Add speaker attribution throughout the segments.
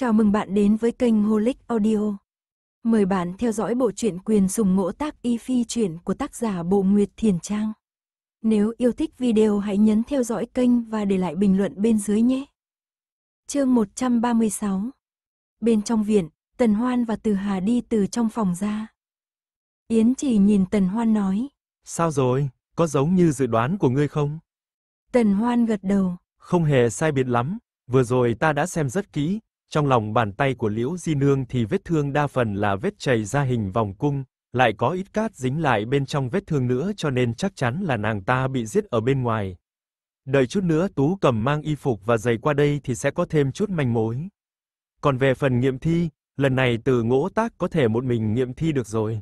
Speaker 1: Chào mừng bạn đến với kênh Holic Audio. Mời bạn theo dõi bộ truyện quyền sùng ngỗ tác y phi truyện của tác giả Bộ Nguyệt Thiền Trang. Nếu yêu thích video hãy nhấn theo dõi kênh và để lại bình luận bên dưới nhé. Chương 136 Bên trong viện, Tần Hoan và Từ Hà đi từ trong phòng ra. Yến chỉ nhìn Tần Hoan nói.
Speaker 2: Sao rồi, có giống như dự đoán của ngươi không?
Speaker 1: Tần Hoan gật đầu.
Speaker 2: Không hề sai biệt lắm, vừa rồi ta đã xem rất kỹ, trong lòng bàn tay của Liễu Di Nương thì vết thương đa phần là vết chảy ra hình vòng cung, lại có ít cát dính lại bên trong vết thương nữa cho nên chắc chắn là nàng ta bị giết ở bên ngoài. Đợi chút nữa Tú Cầm mang y phục và giày qua đây thì sẽ có thêm chút manh mối. Còn về phần nghiệm thi, lần này Từ Ngỗ Tác có thể một mình nghiệm thi được rồi.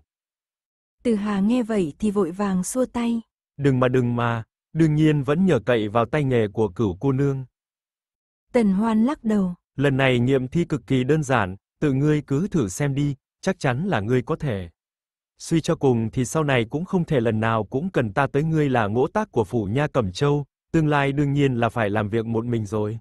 Speaker 1: Từ Hà nghe vậy thì vội vàng xua tay.
Speaker 2: Đừng mà đừng mà, đương nhiên vẫn nhờ cậy vào tay nghề của cửu cô nương.
Speaker 1: Tần Hoan lắc đầu.
Speaker 2: Lần này nghiệm thi cực kỳ đơn giản, tự ngươi cứ thử xem đi, chắc chắn là ngươi có thể. Suy cho cùng thì sau này cũng không thể lần nào cũng cần ta tới ngươi là ngỗ tác của phủ nha Cẩm Châu, tương lai đương nhiên là phải làm việc một mình rồi.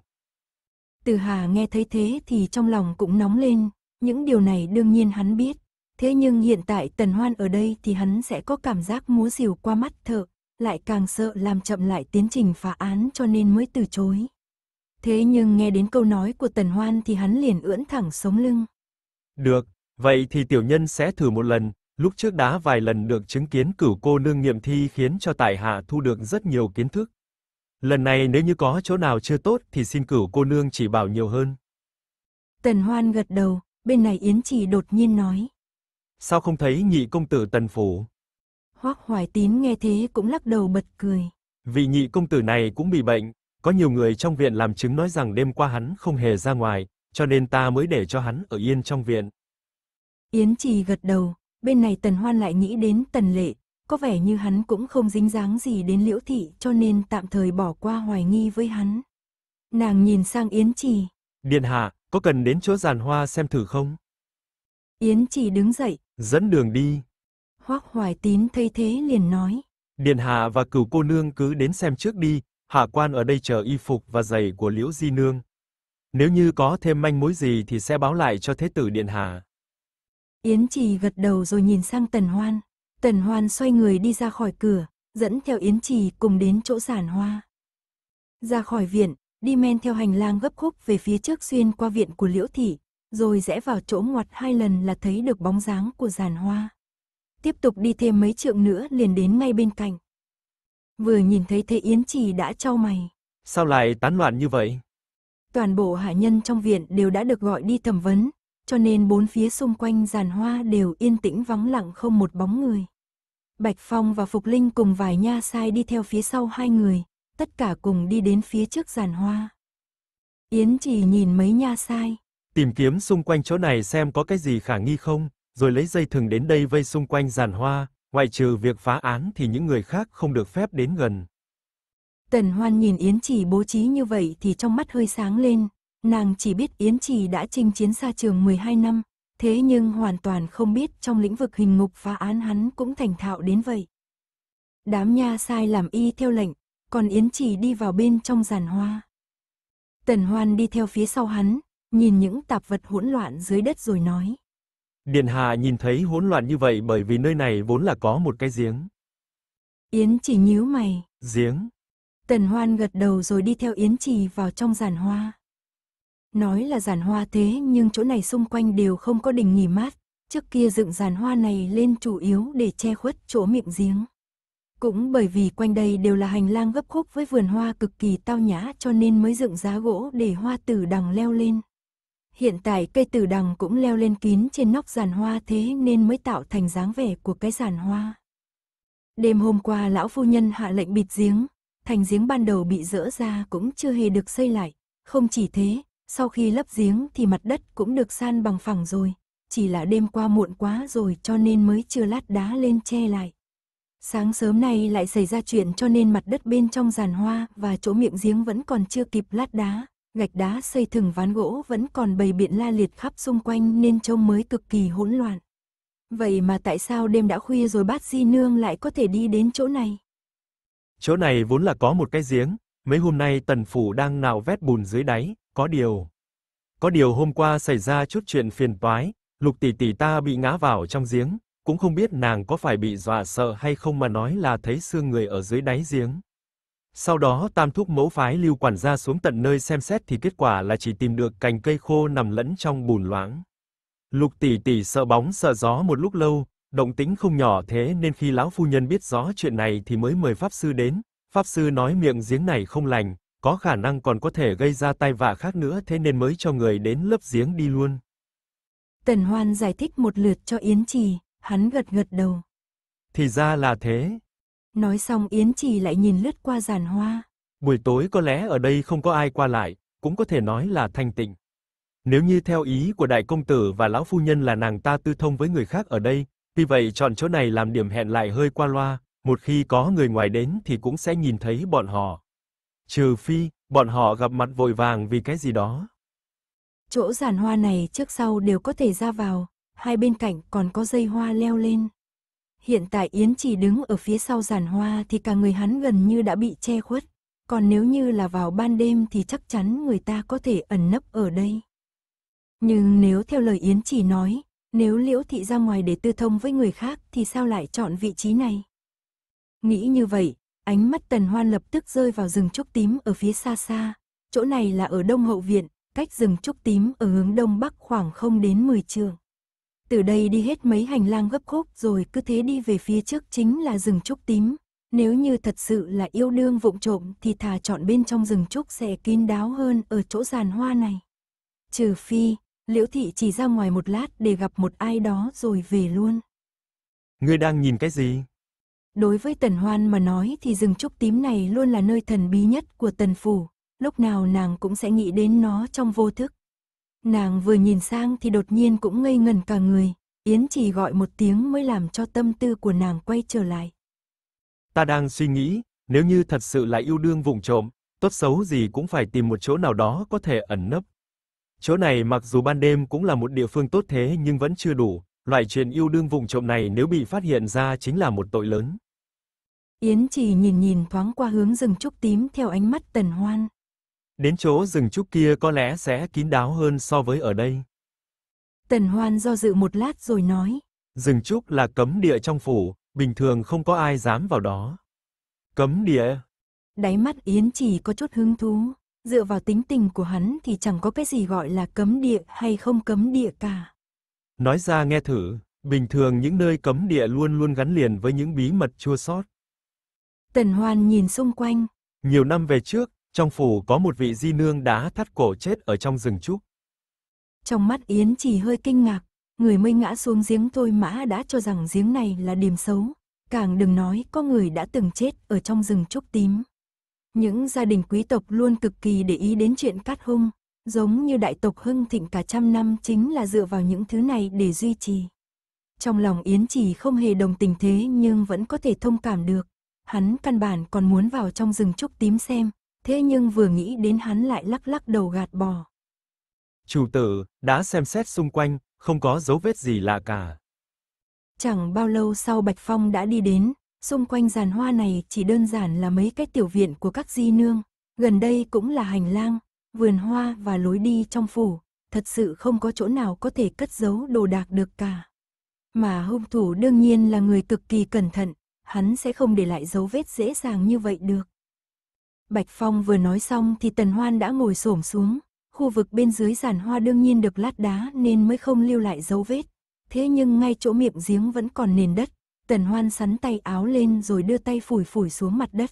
Speaker 1: Từ Hà nghe thấy thế thì trong lòng cũng nóng lên, những điều này đương nhiên hắn biết. Thế nhưng hiện tại Tần Hoan ở đây thì hắn sẽ có cảm giác múa rìu qua mắt thợ, lại càng sợ làm chậm lại tiến trình phá án cho nên mới từ chối. Thế nhưng nghe đến câu nói của Tần Hoan thì hắn liền ưỡn thẳng sống lưng.
Speaker 2: Được, vậy thì tiểu nhân sẽ thử một lần, lúc trước đã vài lần được chứng kiến cửu cô nương nghiệm thi khiến cho tại hạ thu được rất nhiều kiến thức. Lần này nếu như có chỗ nào chưa tốt thì xin cửu cô nương chỉ bảo nhiều hơn.
Speaker 1: Tần Hoan gật đầu, bên này Yến Chỉ đột nhiên nói.
Speaker 2: Sao không thấy nhị công tử Tần Phủ?
Speaker 1: Hoác Hoài Tín nghe thế cũng lắc đầu bật cười.
Speaker 2: Vị nhị công tử này cũng bị bệnh, có nhiều người trong viện làm chứng nói rằng đêm qua hắn không hề ra ngoài, cho nên ta mới để cho hắn ở yên trong viện.
Speaker 1: Yến Trì gật đầu, bên này Tần Hoan lại nghĩ đến Tần Lệ, có vẻ như hắn cũng không dính dáng gì đến Liễu Thị cho nên tạm thời bỏ qua hoài nghi với hắn. Nàng nhìn sang Yến Trì.
Speaker 2: Điện hạ, có cần đến chỗ giàn hoa xem thử không?
Speaker 1: Yến Trì đứng dậy.
Speaker 2: Dẫn đường đi.
Speaker 1: Hoác Hoài Tín thấy thế liền nói.
Speaker 2: Điện hạ và cửu cô nương cứ đến xem trước đi, hạ quan ở đây chờ y phục và giày của Liễu Di Nương. Nếu như có thêm manh mối gì thì sẽ báo lại cho Thế tử Điện Hạ.
Speaker 1: Yến Trì gật đầu rồi nhìn sang Tần Hoan. Tần Hoan xoay người đi ra khỏi cửa, dẫn theo Yến Trì cùng đến chỗ giản hoa. Ra khỏi viện, đi men theo hành lang gấp khúc về phía trước xuyên qua viện của Liễu Thị, rồi rẽ vào chỗ ngoặt hai lần là thấy được bóng dáng của giàn hoa. Tiếp tục đi thêm mấy trượng nữa liền đến ngay bên cạnh vừa nhìn thấy Thế Yến Trì đã trao mày.
Speaker 2: Sao lại tán loạn như vậy?
Speaker 1: Toàn bộ hạ nhân trong viện đều đã được gọi đi thẩm vấn, cho nên bốn phía xung quanh giàn hoa đều yên tĩnh vắng lặng không một bóng người. Bạch Phong và Phục Linh cùng vài nha sai đi theo phía sau hai người, tất cả cùng đi đến phía trước giàn hoa. Yến trì nhìn mấy nha sai.
Speaker 2: Tìm kiếm xung quanh chỗ này xem có cái gì khả nghi không, rồi lấy dây thừng đến đây vây xung quanh giàn hoa, Ngoài trừ việc phá án thì những người khác không được phép đến gần.
Speaker 1: Tần Hoan nhìn Yến Trì bố trí như vậy thì trong mắt hơi sáng lên, nàng chỉ biết Yến Trì đã chinh chiến xa trường 12 năm, thế nhưng hoàn toàn không biết trong lĩnh vực hình ngục phá án hắn cũng thành thạo đến vậy. Đám nha sai làm y theo lệnh, còn Yến Trì đi vào bên trong giàn hoa. Tần Hoan đi theo phía sau hắn, nhìn những tạp vật hỗn loạn dưới đất rồi nói.
Speaker 2: Điện hạ nhìn thấy hỗn loạn như vậy bởi vì nơi này vốn là có một cái giếng.
Speaker 1: Yến chỉ nhíu mày. Giếng. Tần Hoan gật đầu rồi đi theo Yến Trì vào trong giàn hoa. Nói là giàn hoa thế nhưng chỗ này xung quanh đều không có đình nghỉ mát, trước kia dựng giàn hoa này lên chủ yếu để che khuất chỗ miệng giếng. Cũng bởi vì quanh đây đều là hành lang gấp khúc với vườn hoa cực kỳ tao nhã cho nên mới dựng giá gỗ để hoa tử đằng leo lên. Hiện tại cây tử đằng cũng leo lên kín trên nóc giàn hoa thế nên mới tạo thành dáng vẻ của cái giàn hoa. Đêm hôm qua lão phu nhân hạ lệnh bịt giếng, thành giếng ban đầu bị rỡ ra cũng chưa hề được xây lại. Không chỉ thế, sau khi lấp giếng thì mặt đất cũng được san bằng phẳng rồi, chỉ là đêm qua muộn quá rồi cho nên mới chưa lát đá lên che lại. Sáng sớm nay lại xảy ra chuyện cho nên mặt đất bên trong giàn hoa và chỗ miệng giếng vẫn còn chưa kịp lát đá, gạch đá xây thừng ván gỗ vẫn còn bầy biện la liệt khắp xung quanh nên trông mới cực kỳ hỗn loạn. Vậy mà tại sao đêm đã khuya rồi bát di nương lại có thể đi đến chỗ này?
Speaker 2: Chỗ này vốn là có một cái giếng, mấy hôm nay tần phủ đang nạo vét bùn dưới đáy, có điều. Có điều hôm qua xảy ra chút chuyện phiền toái, lục tỷ tỷ ta bị ngã vào trong giếng, cũng không biết nàng có phải bị dọa sợ hay không mà nói là thấy xương người ở dưới đáy giếng. Sau đó tam thúc mẫu phái lưu quản gia xuống tận nơi xem xét thì kết quả là chỉ tìm được cành cây khô nằm lẫn trong bùn loãng. Lục tỷ tỷ sợ bóng sợ gió một lúc lâu, động tính không nhỏ thế nên khi lão phu nhân biết rõ chuyện này thì mới mời pháp sư đến. Pháp sư nói miệng giếng này không lành, có khả năng còn có thể gây ra tai vạ khác nữa thế nên mới cho người đến lớp giếng đi luôn.
Speaker 1: Tần Hoan giải thích một lượt cho Yến Trì, hắn gật gật đầu.
Speaker 2: Thì ra là thế,
Speaker 1: Nói xong Yến Trì lại nhìn lướt qua giàn hoa.
Speaker 2: Buổi tối có lẽ ở đây không có ai qua lại, cũng có thể nói là thanh tịnh. Nếu như theo ý của đại công tử và lão phu nhân là nàng ta tư thông với người khác ở đây, vì vậy chọn chỗ này làm điểm hẹn lại hơi qua loa, một khi có người ngoài đến thì cũng sẽ nhìn thấy bọn họ. Trừ phi, bọn họ gặp mặt vội vàng vì cái gì đó.
Speaker 1: Chỗ giàn hoa này trước sau đều có thể ra vào, hai bên cạnh còn có dây hoa leo lên. Hiện tại Yến chỉ đứng ở phía sau giàn hoa thì cả người hắn gần như đã bị che khuất. Còn nếu như là vào ban đêm thì chắc chắn người ta có thể ẩn nấp ở đây. Nhưng nếu theo lời Yến chỉ nói, nếu Liễu Thị ra ngoài để tư thông với người khác thì sao lại chọn vị trí này? Nghĩ như vậy, ánh mắt Tần Hoan lập tức rơi vào rừng trúc tím ở phía xa xa. Chỗ này là ở Đông Hậu Viện, cách rừng trúc tím ở hướng Đông Bắc khoảng không đến 10 trường từ đây đi hết mấy hành lang gấp khúc rồi cứ thế đi về phía trước chính là rừng trúc tím. Nếu như thật sự là yêu đương vụng trộm thì thà chọn bên trong rừng trúc sẽ kín đáo hơn ở chỗ giàn hoa này. Trừ phi, Liễu Thị chỉ ra ngoài một lát để gặp một ai đó rồi về luôn.
Speaker 2: Ngươi đang nhìn cái gì?
Speaker 1: Đối với Tần Hoan mà nói thì rừng trúc tím này luôn là nơi thần bí nhất của Tần Phủ. Lúc nào nàng cũng sẽ nghĩ đến nó trong vô thức, Nàng vừa nhìn sang thì đột nhiên cũng ngây ngần cả người, Yến chỉ gọi một tiếng mới làm cho tâm tư của nàng quay trở lại.
Speaker 2: Ta đang suy nghĩ, nếu như thật sự là yêu đương vùng trộm, tốt xấu gì cũng phải tìm một chỗ nào đó có thể ẩn nấp. Chỗ này mặc dù ban đêm cũng là một địa phương tốt thế nhưng vẫn chưa đủ, loại chuyện yêu đương vùng trộm này nếu bị phát hiện ra chính là một tội lớn.
Speaker 1: Yến chỉ nhìn nhìn thoáng qua hướng rừng trúc tím theo ánh mắt tần hoan,
Speaker 2: Đến chỗ rừng trúc kia có lẽ sẽ kín đáo hơn so với ở đây.
Speaker 1: Tần Hoan do dự một lát rồi nói.
Speaker 2: Rừng trúc là cấm địa trong phủ, bình thường không có ai dám vào đó. Cấm địa?
Speaker 1: Đáy mắt Yến chỉ có chút hứng thú. Dựa vào tính tình của hắn thì chẳng có cái gì gọi là cấm địa hay không cấm địa cả.
Speaker 2: Nói ra nghe thử, bình thường những nơi cấm địa luôn luôn gắn liền với những bí mật chua sót.
Speaker 1: Tần Hoan nhìn xung quanh.
Speaker 2: Nhiều năm về trước, trong phủ có một vị di nương đã thắt cổ chết ở trong rừng trúc.
Speaker 1: Trong mắt Yến chỉ hơi kinh ngạc, người mây ngã xuống giếng thôi mã đã cho rằng giếng này là điểm xấu, càng đừng nói có người đã từng chết ở trong rừng trúc tím. Những gia đình quý tộc luôn cực kỳ để ý đến chuyện cát hung, giống như đại tộc hưng thịnh cả trăm năm chính là dựa vào những thứ này để duy trì. Trong lòng Yến chỉ không hề đồng tình thế nhưng vẫn có thể thông cảm được, hắn căn bản còn muốn vào trong rừng trúc tím xem, thế nhưng vừa nghĩ đến hắn lại lắc lắc đầu gạt bỏ.
Speaker 2: Chủ tử, đã xem xét xung quanh, không có dấu vết gì lạ cả.
Speaker 1: Chẳng bao lâu sau Bạch Phong đã đi đến, xung quanh giàn hoa này chỉ đơn giản là mấy cái tiểu viện của các di nương, gần đây cũng là hành lang, vườn hoa và lối đi trong phủ, thật sự không có chỗ nào có thể cất giấu đồ đạc được cả. Mà hung thủ đương nhiên là người cực kỳ cẩn thận, hắn sẽ không để lại dấu vết dễ dàng như vậy được. Bạch Phong vừa nói xong thì Tần Hoan đã ngồi xổm xuống, khu vực bên dưới giàn hoa đương nhiên được lát đá nên mới không lưu lại dấu vết. Thế nhưng ngay chỗ miệng giếng vẫn còn nền đất, Tần Hoan sắn tay áo lên rồi đưa tay phủi phủi xuống mặt đất.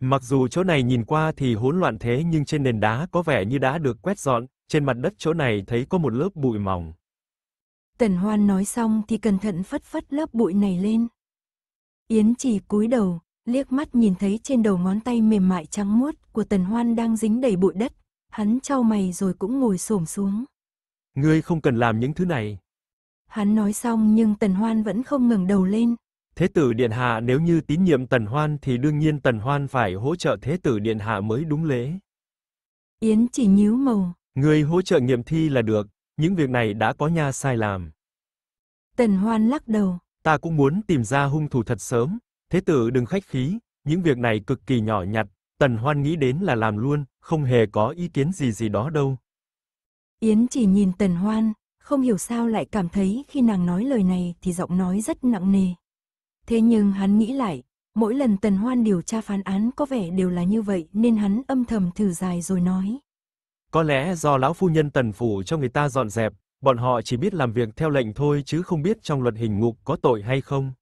Speaker 2: Mặc dù chỗ này nhìn qua thì hỗn loạn thế nhưng trên nền đá có vẻ như đã được quét dọn, trên mặt đất chỗ này thấy có một lớp bụi mỏng.
Speaker 1: Tần Hoan nói xong thì cẩn thận phất phất lớp bụi này lên. Yến chỉ cúi đầu, liếc mắt nhìn thấy trên đầu ngón tay mềm mại trắng muốt của Tần Hoan đang dính đầy bụi đất, hắn trao mày rồi cũng ngồi xổm xuống.
Speaker 2: Ngươi không cần làm những thứ này.
Speaker 1: Hắn nói xong nhưng Tần Hoan vẫn không ngừng đầu lên.
Speaker 2: Thế tử Điện Hạ nếu như tín nhiệm Tần Hoan thì đương nhiên Tần Hoan phải hỗ trợ Thế tử Điện Hạ mới đúng lễ. Yến
Speaker 1: chỉ nhíu màu.
Speaker 2: Ngươi hỗ trợ nghiệm thi là được, những việc này đã có nha sai làm.
Speaker 1: Tần Hoan lắc đầu.
Speaker 2: Ta cũng muốn tìm ra hung thủ thật sớm, Thế tử đừng khách khí, những việc này cực kỳ nhỏ nhặt, Tần Hoan nghĩ đến là làm luôn, không hề có ý kiến gì gì đó đâu.
Speaker 1: Yến chỉ nhìn Tần Hoan, không hiểu sao lại cảm thấy khi nàng nói lời này thì giọng nói rất nặng nề. Thế nhưng hắn nghĩ lại, mỗi lần Tần Hoan điều tra phán án có vẻ đều là như vậy nên hắn âm thầm thử dài rồi nói.
Speaker 2: Có lẽ do lão phu nhân Tần Phủ cho người ta dọn dẹp, bọn họ chỉ biết làm việc theo lệnh thôi chứ không biết trong luật hình ngục có tội hay không.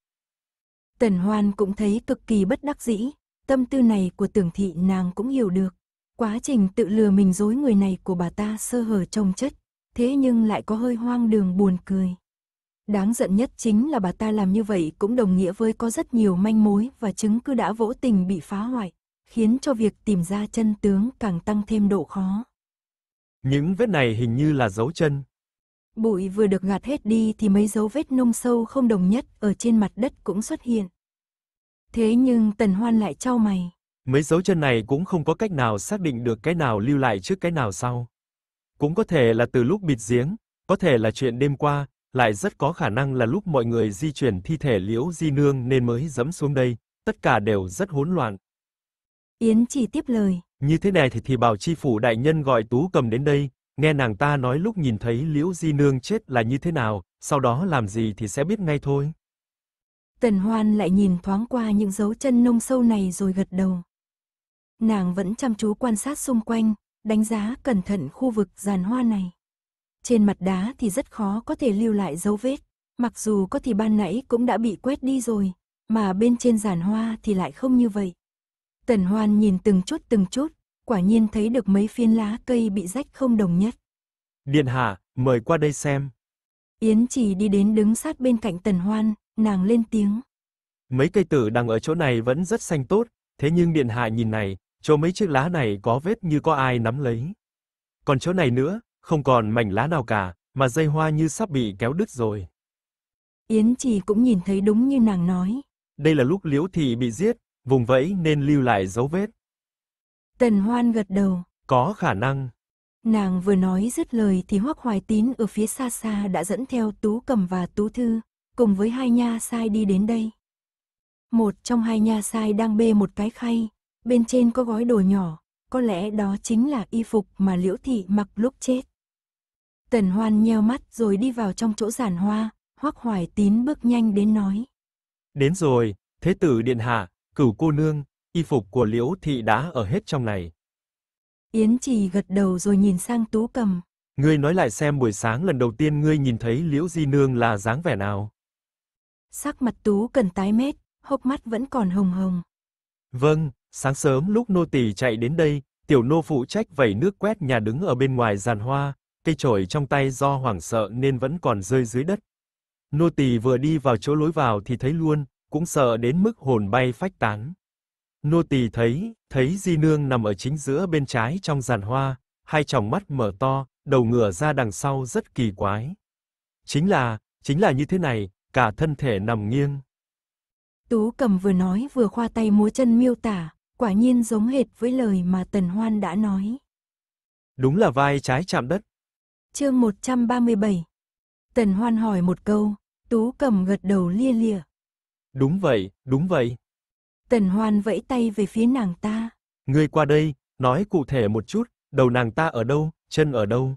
Speaker 1: Tần Hoan cũng thấy cực kỳ bất đắc dĩ, tâm tư này của tưởng thị nàng cũng hiểu được. Quá trình tự lừa mình dối người này của bà ta sơ hở trông chất, thế nhưng lại có hơi hoang đường buồn cười. Đáng giận nhất chính là bà ta làm như vậy cũng đồng nghĩa với có rất nhiều manh mối và chứng cứ đã vỗ tình bị phá hoại, khiến cho việc tìm ra chân tướng càng tăng thêm độ khó.
Speaker 2: Những vết này hình như là dấu chân.
Speaker 1: Bụi vừa được gạt hết đi thì mấy dấu vết nông sâu không đồng nhất ở trên mặt đất cũng xuất hiện. Thế nhưng Tần Hoan lại trao mày.
Speaker 2: Mấy dấu chân này cũng không có cách nào xác định được cái nào lưu lại trước cái nào sau. Cũng có thể là từ lúc bịt giếng, có thể là chuyện đêm qua, lại rất có khả năng là lúc mọi người di chuyển thi thể Liễu Di Nương nên mới dẫm xuống đây, tất cả đều rất hỗn loạn. Yến chỉ tiếp lời. Như thế này thì thì bảo chi phủ đại nhân gọi Tú Cầm đến đây, nghe nàng ta nói lúc nhìn thấy Liễu Di Nương chết là như thế nào, sau đó làm gì thì sẽ biết ngay thôi.
Speaker 1: Tần Hoan lại nhìn thoáng qua những dấu chân nông sâu này rồi gật đầu. Nàng vẫn chăm chú quan sát xung quanh, đánh giá cẩn thận khu vực giàn hoa này. Trên mặt đá thì rất khó có thể lưu lại dấu vết, mặc dù có thì ban nãy cũng đã bị quét đi rồi, mà bên trên giàn hoa thì lại không như vậy. Tần Hoan nhìn từng chút từng chút, quả nhiên thấy được mấy phiên lá cây bị rách không đồng nhất.
Speaker 2: Điện hạ, mời qua đây xem.
Speaker 1: Yến chỉ đi đến đứng sát bên cạnh Tần Hoan, Nàng lên tiếng.
Speaker 2: Mấy cây tử đang ở chỗ này vẫn rất xanh tốt, thế nhưng điện hạ nhìn này, chỗ mấy chiếc lá này có vết như có ai nắm lấy. Còn chỗ này nữa, không còn mảnh lá nào cả, mà dây hoa như sắp bị kéo đứt rồi.
Speaker 1: Yến Trì cũng nhìn thấy đúng như nàng nói.
Speaker 2: Đây là lúc Liễu thị bị giết, vùng vẫy nên lưu lại dấu vết.
Speaker 1: Tần Hoan gật đầu.
Speaker 2: Có khả năng.
Speaker 1: Nàng vừa nói dứt lời thì Hoắc Hoài Tín ở phía xa xa đã dẫn theo Tú Cầm và Tú Thư, cùng với hai nha sai đi đến đây. Một trong hai nha sai đang bê một cái khay, bên trên có gói đồ nhỏ, có lẽ đó chính là y phục mà Liễu Thị mặc lúc chết. Tần Hoan nheo mắt rồi đi vào trong chỗ giản hoa, hoắc hoài tín bước nhanh đến nói.
Speaker 2: Đến rồi, thế tử điện hạ, cửu cô nương, y phục của Liễu Thị đã ở hết trong này.
Speaker 1: Yến Trì gật đầu rồi nhìn sang Tú Cầm.
Speaker 2: Ngươi nói lại xem buổi sáng lần đầu tiên ngươi nhìn thấy Liễu Di Nương là dáng vẻ nào?
Speaker 1: sắc mặt Tú cần tái mét, hốc mắt vẫn còn hồng hồng.
Speaker 2: Vâng, sáng sớm lúc nô tỳ chạy đến đây, tiểu nô phụ trách vẩy nước quét nhà đứng ở bên ngoài giàn hoa, cây chổi trong tay do hoảng sợ nên vẫn còn rơi dưới đất. Nô tỳ vừa đi vào chỗ lối vào thì thấy luôn, cũng sợ đến mức hồn bay phách tán. Nô tỳ thấy, thấy Di nương nằm ở chính giữa bên trái trong giàn hoa, hai tròng mắt mở to, đầu ngửa ra đằng sau rất kỳ quái. Chính là, chính là như thế này, cả thân thể nằm nghiêng.
Speaker 1: Tú cầm vừa nói vừa khoa tay múa chân miêu tả, quả nhiên giống hệt với lời mà Tần Hoan đã nói.
Speaker 2: Đúng là vai trái chạm đất.
Speaker 1: Chương 137 Tần Hoan hỏi một câu, Tú cầm gật đầu lia lịa.
Speaker 2: Đúng vậy, đúng vậy.
Speaker 1: Tần Hoan vẫy tay về phía nàng ta.
Speaker 2: Ngươi qua đây, nói cụ thể một chút, đầu nàng ta ở đâu, chân ở đâu.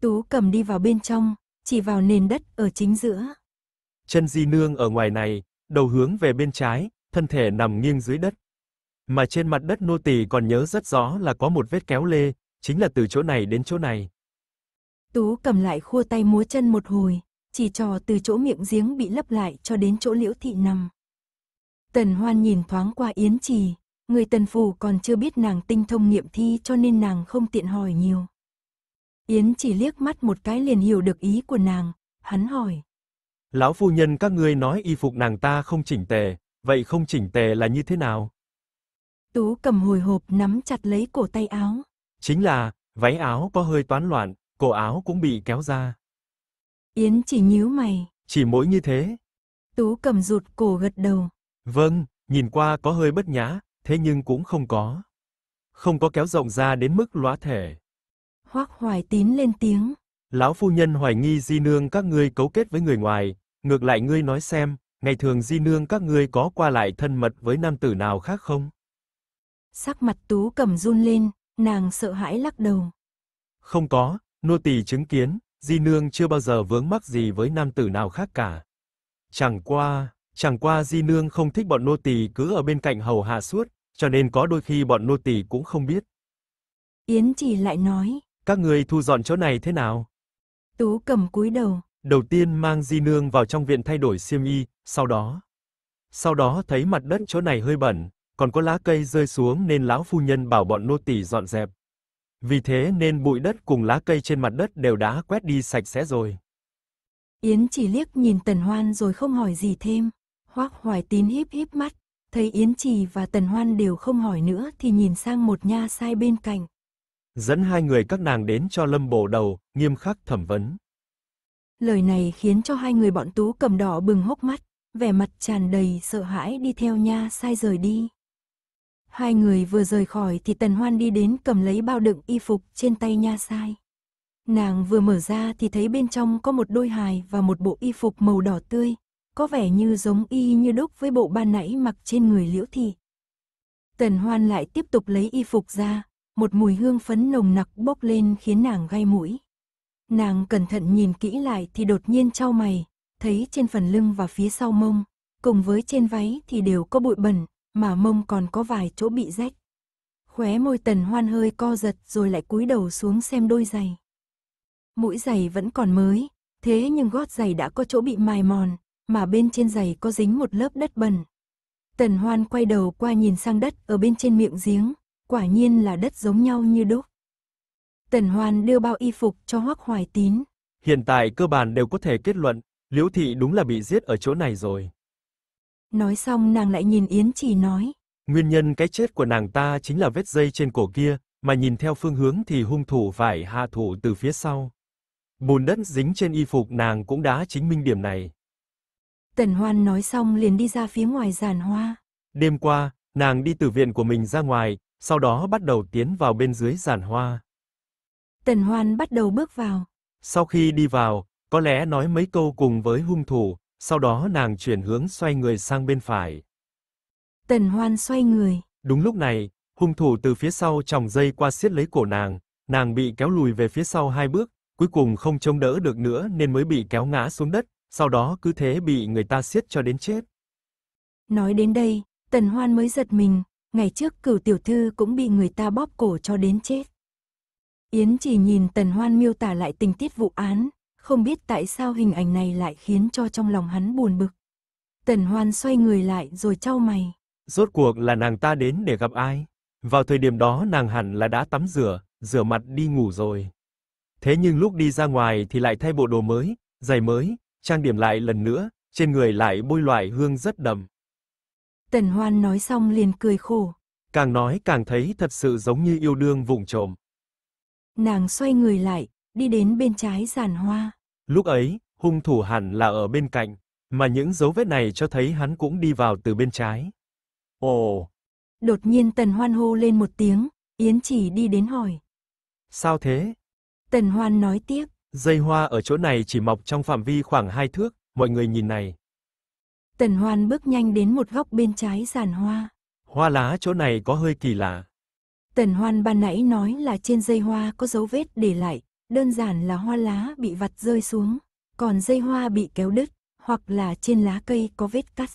Speaker 1: Tú cầm đi vào bên trong, chỉ vào nền đất ở chính giữa
Speaker 2: chân di nương ở ngoài này, đầu hướng về bên trái, thân thể nằm nghiêng dưới đất. Mà trên mặt đất nô tỳ còn nhớ rất rõ là có một vết kéo lê, chính là từ chỗ này đến chỗ này.
Speaker 1: Tú cầm lại khua tay múa chân một hồi, chỉ trò từ chỗ miệng giếng bị lấp lại cho đến chỗ liễu thị nằm. Tần Hoan nhìn thoáng qua Yến Trì, người tần phù còn chưa biết nàng tinh thông nghiệm thi cho nên nàng không tiện hỏi nhiều. Yến chỉ liếc mắt một cái liền hiểu được ý của nàng, hắn hỏi.
Speaker 2: Lão phu nhân các ngươi nói y phục nàng ta không chỉnh tề, vậy không chỉnh tề là như thế nào?
Speaker 1: Tú cầm hồi hộp nắm chặt lấy cổ tay áo.
Speaker 2: Chính là, váy áo có hơi toán loạn, cổ áo cũng bị kéo ra.
Speaker 1: Yến chỉ nhíu mày.
Speaker 2: Chỉ mỗi như thế.
Speaker 1: Tú cầm rụt cổ gật đầu.
Speaker 2: Vâng, nhìn qua có hơi bất nhã, thế nhưng cũng không có. Không có kéo rộng ra đến mức lóa thể.
Speaker 1: Hoắc Hoài Tín lên tiếng.
Speaker 2: Lão phu nhân hoài nghi di nương các ngươi cấu kết với người ngoài, Ngược lại ngươi nói xem, ngày thường di nương các ngươi có qua lại thân mật với nam tử nào khác không?
Speaker 1: Sắc mặt Tú cầm run lên, nàng sợ hãi lắc đầu.
Speaker 2: Không có, nô tỳ chứng kiến, di nương chưa bao giờ vướng mắc gì với nam tử nào khác cả. Chẳng qua, chẳng qua di nương không thích bọn nô tỳ cứ ở bên cạnh hầu hạ suốt, cho nên có đôi khi bọn nô tỳ cũng không biết.
Speaker 1: Yến chỉ lại nói,
Speaker 2: các ngươi thu dọn chỗ này thế nào?
Speaker 1: Tú cầm cúi đầu,
Speaker 2: Đầu tiên mang Di Nương vào trong viện thay đổi xiêm y, sau đó. Sau đó thấy mặt đất chỗ này hơi bẩn, còn có lá cây rơi xuống nên lão phu nhân bảo bọn nô tỳ dọn dẹp. Vì thế nên bụi đất cùng lá cây trên mặt đất đều đã quét đi sạch sẽ rồi.
Speaker 1: Yến chỉ liếc nhìn Tần Hoan rồi không hỏi gì thêm. Hoắc Hoài Tín híp híp mắt, thấy Yến Trì và Tần Hoan đều không hỏi nữa thì nhìn sang một nha sai bên cạnh.
Speaker 2: Dẫn hai người các nàng đến cho Lâm bộ đầu, nghiêm khắc thẩm vấn.
Speaker 1: Lời này khiến cho hai người bọn Tú cầm đỏ bừng hốc mắt, vẻ mặt tràn đầy sợ hãi đi theo nha sai rời đi. Hai người vừa rời khỏi thì Tần Hoan đi đến cầm lấy bao đựng y phục trên tay nha sai. Nàng vừa mở ra thì thấy bên trong có một đôi hài và một bộ y phục màu đỏ tươi, có vẻ như giống y như đúc với bộ ban nãy mặc trên người liễu thị. Tần Hoan lại tiếp tục lấy y phục ra, một mùi hương phấn nồng nặc bốc lên khiến nàng gai mũi. Nàng cẩn thận nhìn kỹ lại thì đột nhiên trao mày, thấy trên phần lưng và phía sau mông, cùng với trên váy thì đều có bụi bẩn, mà mông còn có vài chỗ bị rách. Khóe môi tần hoan hơi co giật rồi lại cúi đầu xuống xem đôi giày. Mũi giày vẫn còn mới, thế nhưng gót giày đã có chỗ bị mài mòn, mà bên trên giày có dính một lớp đất bẩn. Tần hoan quay đầu qua nhìn sang đất ở bên trên miệng giếng, quả nhiên là đất giống nhau như đúc. Tần Hoan đưa bao y phục cho Hoắc Hoài Tín.
Speaker 2: Hiện tại cơ bản đều có thể kết luận, Liễu Thị đúng là bị giết ở chỗ này rồi.
Speaker 1: Nói xong nàng lại nhìn Yến Chỉ nói.
Speaker 2: Nguyên nhân cái chết của nàng ta chính là vết dây trên cổ kia, mà nhìn theo phương hướng thì hung thủ phải hạ thủ từ phía sau. Bùn đất dính trên y phục nàng cũng đã chứng minh điểm này.
Speaker 1: Tần Hoan nói xong liền đi ra phía ngoài giàn hoa.
Speaker 2: Đêm qua, nàng đi từ viện của mình ra ngoài, sau đó bắt đầu tiến vào bên dưới giàn hoa.
Speaker 1: Tần Hoan bắt đầu bước vào.
Speaker 2: Sau khi đi vào, có lẽ nói mấy câu cùng với hung thủ, sau đó nàng chuyển hướng xoay người sang bên phải.
Speaker 1: Tần Hoan xoay người.
Speaker 2: Đúng lúc này, hung thủ từ phía sau tròng dây qua siết lấy cổ nàng, nàng bị kéo lùi về phía sau hai bước, cuối cùng không chống đỡ được nữa nên mới bị kéo ngã xuống đất, sau đó cứ thế bị người ta siết cho đến chết.
Speaker 1: Nói đến đây, Tần Hoan mới giật mình, ngày trước cửu tiểu thư cũng bị người ta bóp cổ cho đến chết. Yến chỉ nhìn Tần Hoan miêu tả lại tình tiết vụ án, không biết tại sao hình ảnh này lại khiến cho trong lòng hắn buồn bực. Tần Hoan xoay người lại rồi trao mày.
Speaker 2: Rốt cuộc là nàng ta đến để gặp ai? Vào thời điểm đó nàng hẳn là đã tắm rửa, rửa mặt đi ngủ rồi. Thế nhưng lúc đi ra ngoài thì lại thay bộ đồ mới, giày mới, trang điểm lại lần nữa, trên người lại bôi loại hương rất đậm.
Speaker 1: Tần Hoan nói xong liền cười khổ.
Speaker 2: Càng nói càng thấy thật sự giống như yêu đương vụng trộm.
Speaker 1: Nàng xoay người lại, đi đến bên trái giàn hoa.
Speaker 2: Lúc ấy, hung thủ hẳn là ở bên cạnh, mà những dấu vết này cho thấy hắn cũng đi vào từ bên trái. Ồ!
Speaker 1: Đột nhiên Tần Hoan hô lên một tiếng, Yến chỉ đi đến hỏi.
Speaker 2: Sao thế?
Speaker 1: Tần Hoan nói tiếp.
Speaker 2: Dây hoa ở chỗ này chỉ mọc trong phạm vi khoảng hai thước, mọi người nhìn này.
Speaker 1: Tần Hoan bước nhanh đến một góc bên trái giàn hoa.
Speaker 2: Hoa lá chỗ này có hơi kỳ lạ.
Speaker 1: Tần hoan ban nãy nói là trên dây hoa có dấu vết để lại, đơn giản là hoa lá bị vặt rơi xuống, còn dây hoa bị kéo đứt, hoặc là trên lá cây có vết cắt.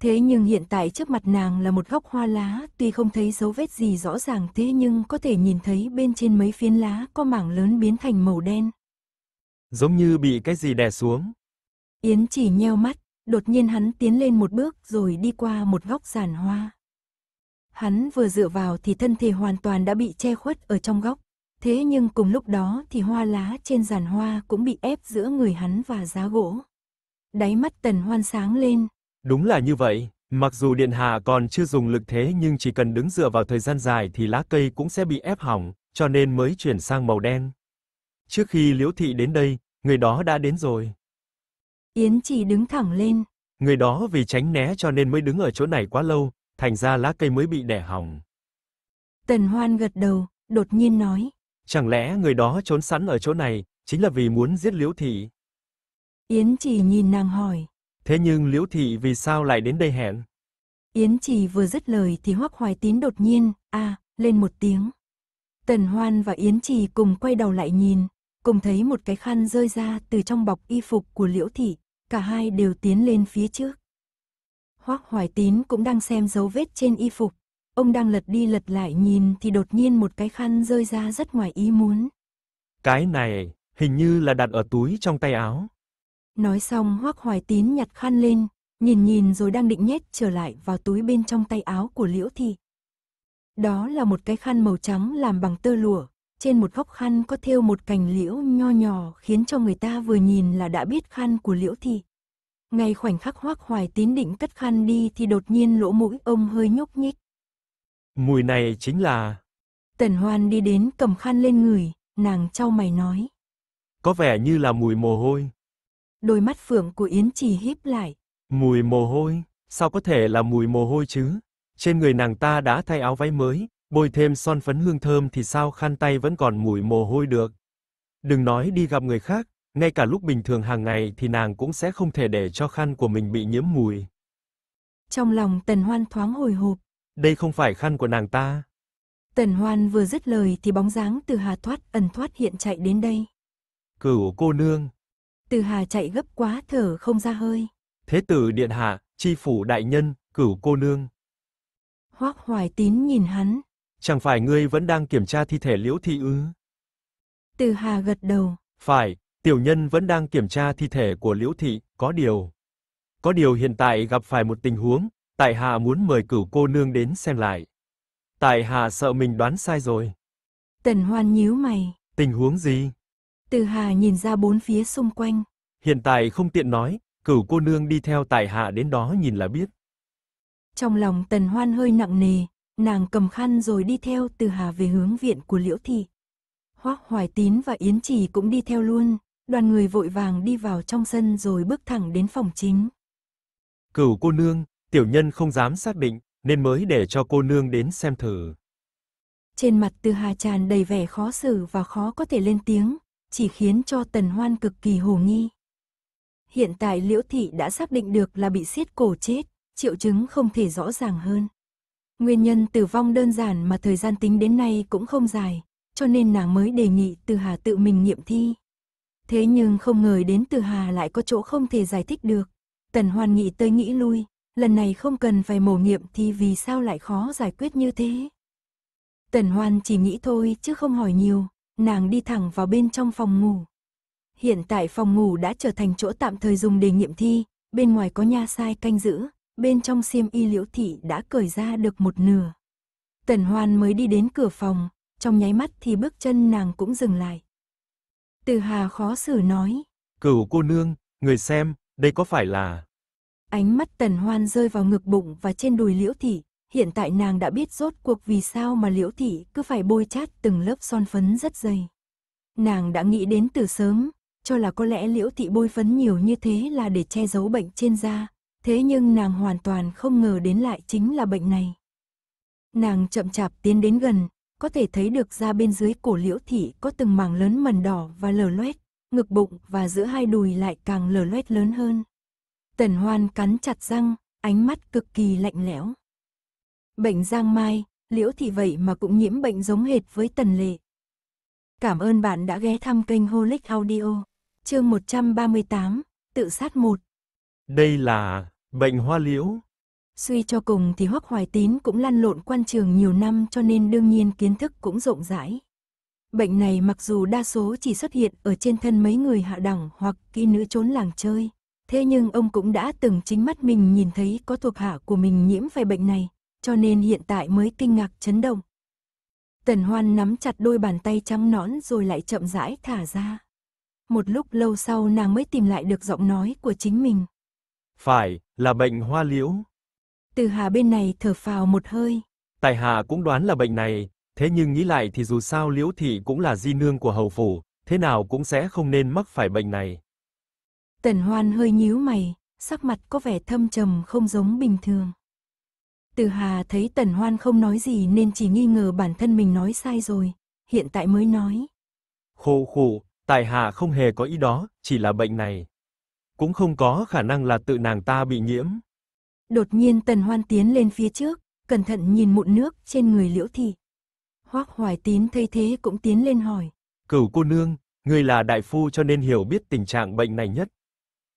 Speaker 1: Thế nhưng hiện tại trước mặt nàng là một góc hoa lá, tuy không thấy dấu vết gì rõ ràng thế nhưng có thể nhìn thấy bên trên mấy phiến lá có mảng lớn biến thành màu đen.
Speaker 2: Giống như bị cái gì đè xuống.
Speaker 1: Yến chỉ nheo mắt, đột nhiên hắn tiến lên một bước rồi đi qua một góc giàn hoa. Hắn vừa dựa vào thì thân thể hoàn toàn đã bị che khuất ở trong góc. Thế nhưng cùng lúc đó thì hoa lá trên giàn hoa cũng bị ép giữa người hắn và giá gỗ. Đáy mắt tần hoan sáng lên.
Speaker 2: Đúng là như vậy, mặc dù điện hạ còn chưa dùng lực thế nhưng chỉ cần đứng dựa vào thời gian dài thì lá cây cũng sẽ bị ép hỏng, cho nên mới chuyển sang màu đen. Trước khi liễu thị đến đây, người đó đã đến rồi.
Speaker 1: Yến chỉ đứng thẳng lên.
Speaker 2: Người đó vì tránh né cho nên mới đứng ở chỗ này quá lâu, thành ra lá cây mới bị đẻ hỏng.
Speaker 1: Tần Hoan gật đầu, đột nhiên nói.
Speaker 2: Chẳng lẽ người đó trốn sẵn ở chỗ này, chính là vì muốn giết Liễu Thị?
Speaker 1: Yến chỉ nhìn nàng hỏi.
Speaker 2: Thế nhưng Liễu Thị vì sao lại đến đây hẹn?
Speaker 1: Yến chỉ vừa dứt lời thì hoắc hoài tín đột nhiên, a lên một tiếng. Tần Hoan và Yến Trì cùng quay đầu lại nhìn, cùng thấy một cái khăn rơi ra từ trong bọc y phục của Liễu Thị, cả hai đều tiến lên phía trước. Hoác Hoài Tín cũng đang xem dấu vết trên y phục. Ông đang lật đi lật lại nhìn thì đột nhiên một cái khăn rơi ra rất ngoài ý muốn.
Speaker 2: Cái này, hình như là đặt ở túi trong tay áo.
Speaker 1: Nói xong Hoác Hoài Tín nhặt khăn lên, nhìn nhìn rồi đang định nhét trở lại vào túi bên trong tay áo của Liễu Thị. Đó là một cái khăn màu trắng làm bằng tơ lụa, trên một góc khăn có thêu một cành liễu nho nhỏ khiến cho người ta vừa nhìn là đã biết khăn của Liễu Thị ngay khoảnh khắc hoác hoài tín định cất khăn đi thì đột nhiên lỗ mũi ông hơi nhúc nhích.
Speaker 2: Mùi này chính là...
Speaker 1: Tần hoan đi đến cầm khăn lên người, nàng trao mày nói.
Speaker 2: Có vẻ như là mùi mồ hôi.
Speaker 1: Đôi mắt phượng của Yến Trì híp lại.
Speaker 2: Mùi mồ hôi, sao có thể là mùi mồ hôi chứ? Trên người nàng ta đã thay áo váy mới, bôi thêm son phấn hương thơm thì sao khăn tay vẫn còn mùi mồ hôi được. Đừng nói đi gặp người khác, ngay cả lúc bình thường hàng ngày thì nàng cũng sẽ không thể để cho khăn của mình bị nhiễm mùi.
Speaker 1: Trong lòng Tần Hoan thoáng hồi hộp.
Speaker 2: Đây không phải khăn của nàng ta.
Speaker 1: Tần Hoan vừa dứt lời thì bóng dáng Từ Hà thoát ẩn thoát hiện chạy đến đây.
Speaker 2: Cửu cô nương.
Speaker 1: Từ Hà chạy gấp quá thở không ra hơi.
Speaker 2: Thế tử điện hạ, chi phủ đại nhân, cửu cô nương.
Speaker 1: Hoắc Hoài Tín nhìn hắn.
Speaker 2: Chẳng phải ngươi vẫn đang kiểm tra thi thể Liễu Thị ư?
Speaker 1: Từ Hà gật đầu.
Speaker 2: Phải, Tiểu nhân vẫn đang kiểm tra thi thể của Liễu thị, có điều. Có điều hiện tại gặp phải một tình huống, tại hạ muốn mời cửu cô nương đến xem lại. Tại hạ sợ mình đoán sai rồi.
Speaker 1: Tần Hoan nhíu mày.
Speaker 2: Tình huống gì?
Speaker 1: Từ Hà nhìn
Speaker 2: ra bốn phía xung quanh. Hiện tại không tiện nói, cửu cô nương đi theo tại hạ đến đó nhìn là biết.
Speaker 1: Trong lòng Tần Hoan hơi nặng nề, nàng cầm khăn rồi đi theo Từ Hà về hướng viện của Liễu Thị. Hoắc Hoài Tín và Yến Trì cũng đi theo luôn, đoàn người vội vàng đi vào trong sân rồi bước thẳng đến phòng chính.
Speaker 2: Cửu cô nương, tiểu nhân không dám xác định, nên mới để cho cô nương đến xem thử.
Speaker 1: Trên mặt Tư Hà tràn đầy vẻ khó xử và khó có thể lên tiếng, chỉ khiến cho Tần Hoan cực kỳ hồ nghi. Hiện tại Liễu Thị đã xác định được là bị siết cổ chết, triệu chứng không thể rõ ràng hơn. Nguyên nhân tử vong đơn giản mà thời gian tính đến nay cũng không dài, cho nên nàng mới đề nghị Từ Hà tự mình nghiệm thi. Thế nhưng không ngờ đến từ Hà lại có chỗ không thể giải thích được. Tần Hoan nghĩ tới nghĩ lui, lần này không cần phải mổ nghiệm thì vì sao lại khó giải quyết như thế. Tần Hoan chỉ nghĩ thôi chứ không hỏi nhiều, nàng đi thẳng vào bên trong phòng ngủ. Hiện tại phòng ngủ đã trở thành chỗ tạm thời dùng để nghiệm thi, bên ngoài có nha sai canh giữ, bên trong xiêm y liễu thị đã cởi ra được một nửa. Tần Hoan mới đi đến cửa phòng, trong nháy mắt thì bước chân nàng cũng dừng lại. Từ Hà khó xử nói.
Speaker 2: Cửu cô nương, người xem, đây có phải là...
Speaker 1: Ánh mắt tần hoan rơi vào ngực bụng và trên đùi liễu thị. Hiện tại nàng đã biết rốt cuộc vì sao mà liễu thị cứ phải bôi chát từng lớp son phấn rất dày. Nàng đã nghĩ đến từ sớm, cho là có lẽ liễu thị bôi phấn nhiều như thế là để che giấu bệnh trên da. Thế nhưng nàng hoàn toàn không ngờ đến lại chính là bệnh này. Nàng chậm chạp tiến đến gần, có thể thấy được da bên dưới cổ liễu thị có từng mảng lớn mần đỏ và lở loét, ngực bụng và giữa hai đùi lại càng lở loét lớn hơn. Tần Hoan cắn chặt răng, ánh mắt cực kỳ lạnh lẽo. Bệnh giang mai, liễu thị vậy mà cũng nhiễm bệnh giống hệt với tần lệ. Cảm ơn bạn đã ghé thăm kênh Holic Audio, chương 138, tự sát 1.
Speaker 2: Đây là bệnh hoa liễu.
Speaker 1: Suy cho cùng thì Hoắc Hoài Tín cũng lăn lộn quan trường nhiều năm cho nên đương nhiên kiến thức cũng rộng rãi. Bệnh này mặc dù đa số chỉ xuất hiện ở trên thân mấy người hạ đẳng hoặc kỹ nữ trốn làng chơi, thế nhưng ông cũng đã từng chính mắt mình nhìn thấy có thuộc hạ của mình nhiễm phải bệnh này, cho nên hiện tại mới kinh ngạc chấn động. Tần Hoan nắm chặt đôi bàn tay trắng nõn rồi lại chậm rãi thả ra. Một lúc lâu sau nàng mới tìm lại được giọng nói của chính mình.
Speaker 2: Phải, là bệnh hoa liễu.
Speaker 1: Từ Hà bên này thở phào một hơi.
Speaker 2: Tài hạ cũng đoán là bệnh này, thế nhưng nghĩ lại thì dù sao Liễu thị cũng là di nương của hầu phủ, thế nào cũng sẽ không nên mắc phải bệnh này.
Speaker 1: Tần Hoan hơi nhíu mày, sắc mặt có vẻ thâm trầm không giống bình thường. Từ Hà thấy Tần Hoan không nói gì nên chỉ nghi ngờ bản thân mình nói sai rồi, hiện tại mới nói.
Speaker 2: Khô khụ, Tài Hà không hề có ý đó, chỉ là bệnh này. Cũng không có khả năng là tự nàng ta bị nhiễm.
Speaker 1: Đột nhiên Tần Hoan tiến lên phía trước, cẩn thận nhìn mụn nước trên người Liễu Thị. Hoác Hoài Tín thấy thế cũng tiến lên hỏi.
Speaker 2: Cửu cô nương, người là đại phu cho nên hiểu biết tình trạng bệnh này nhất.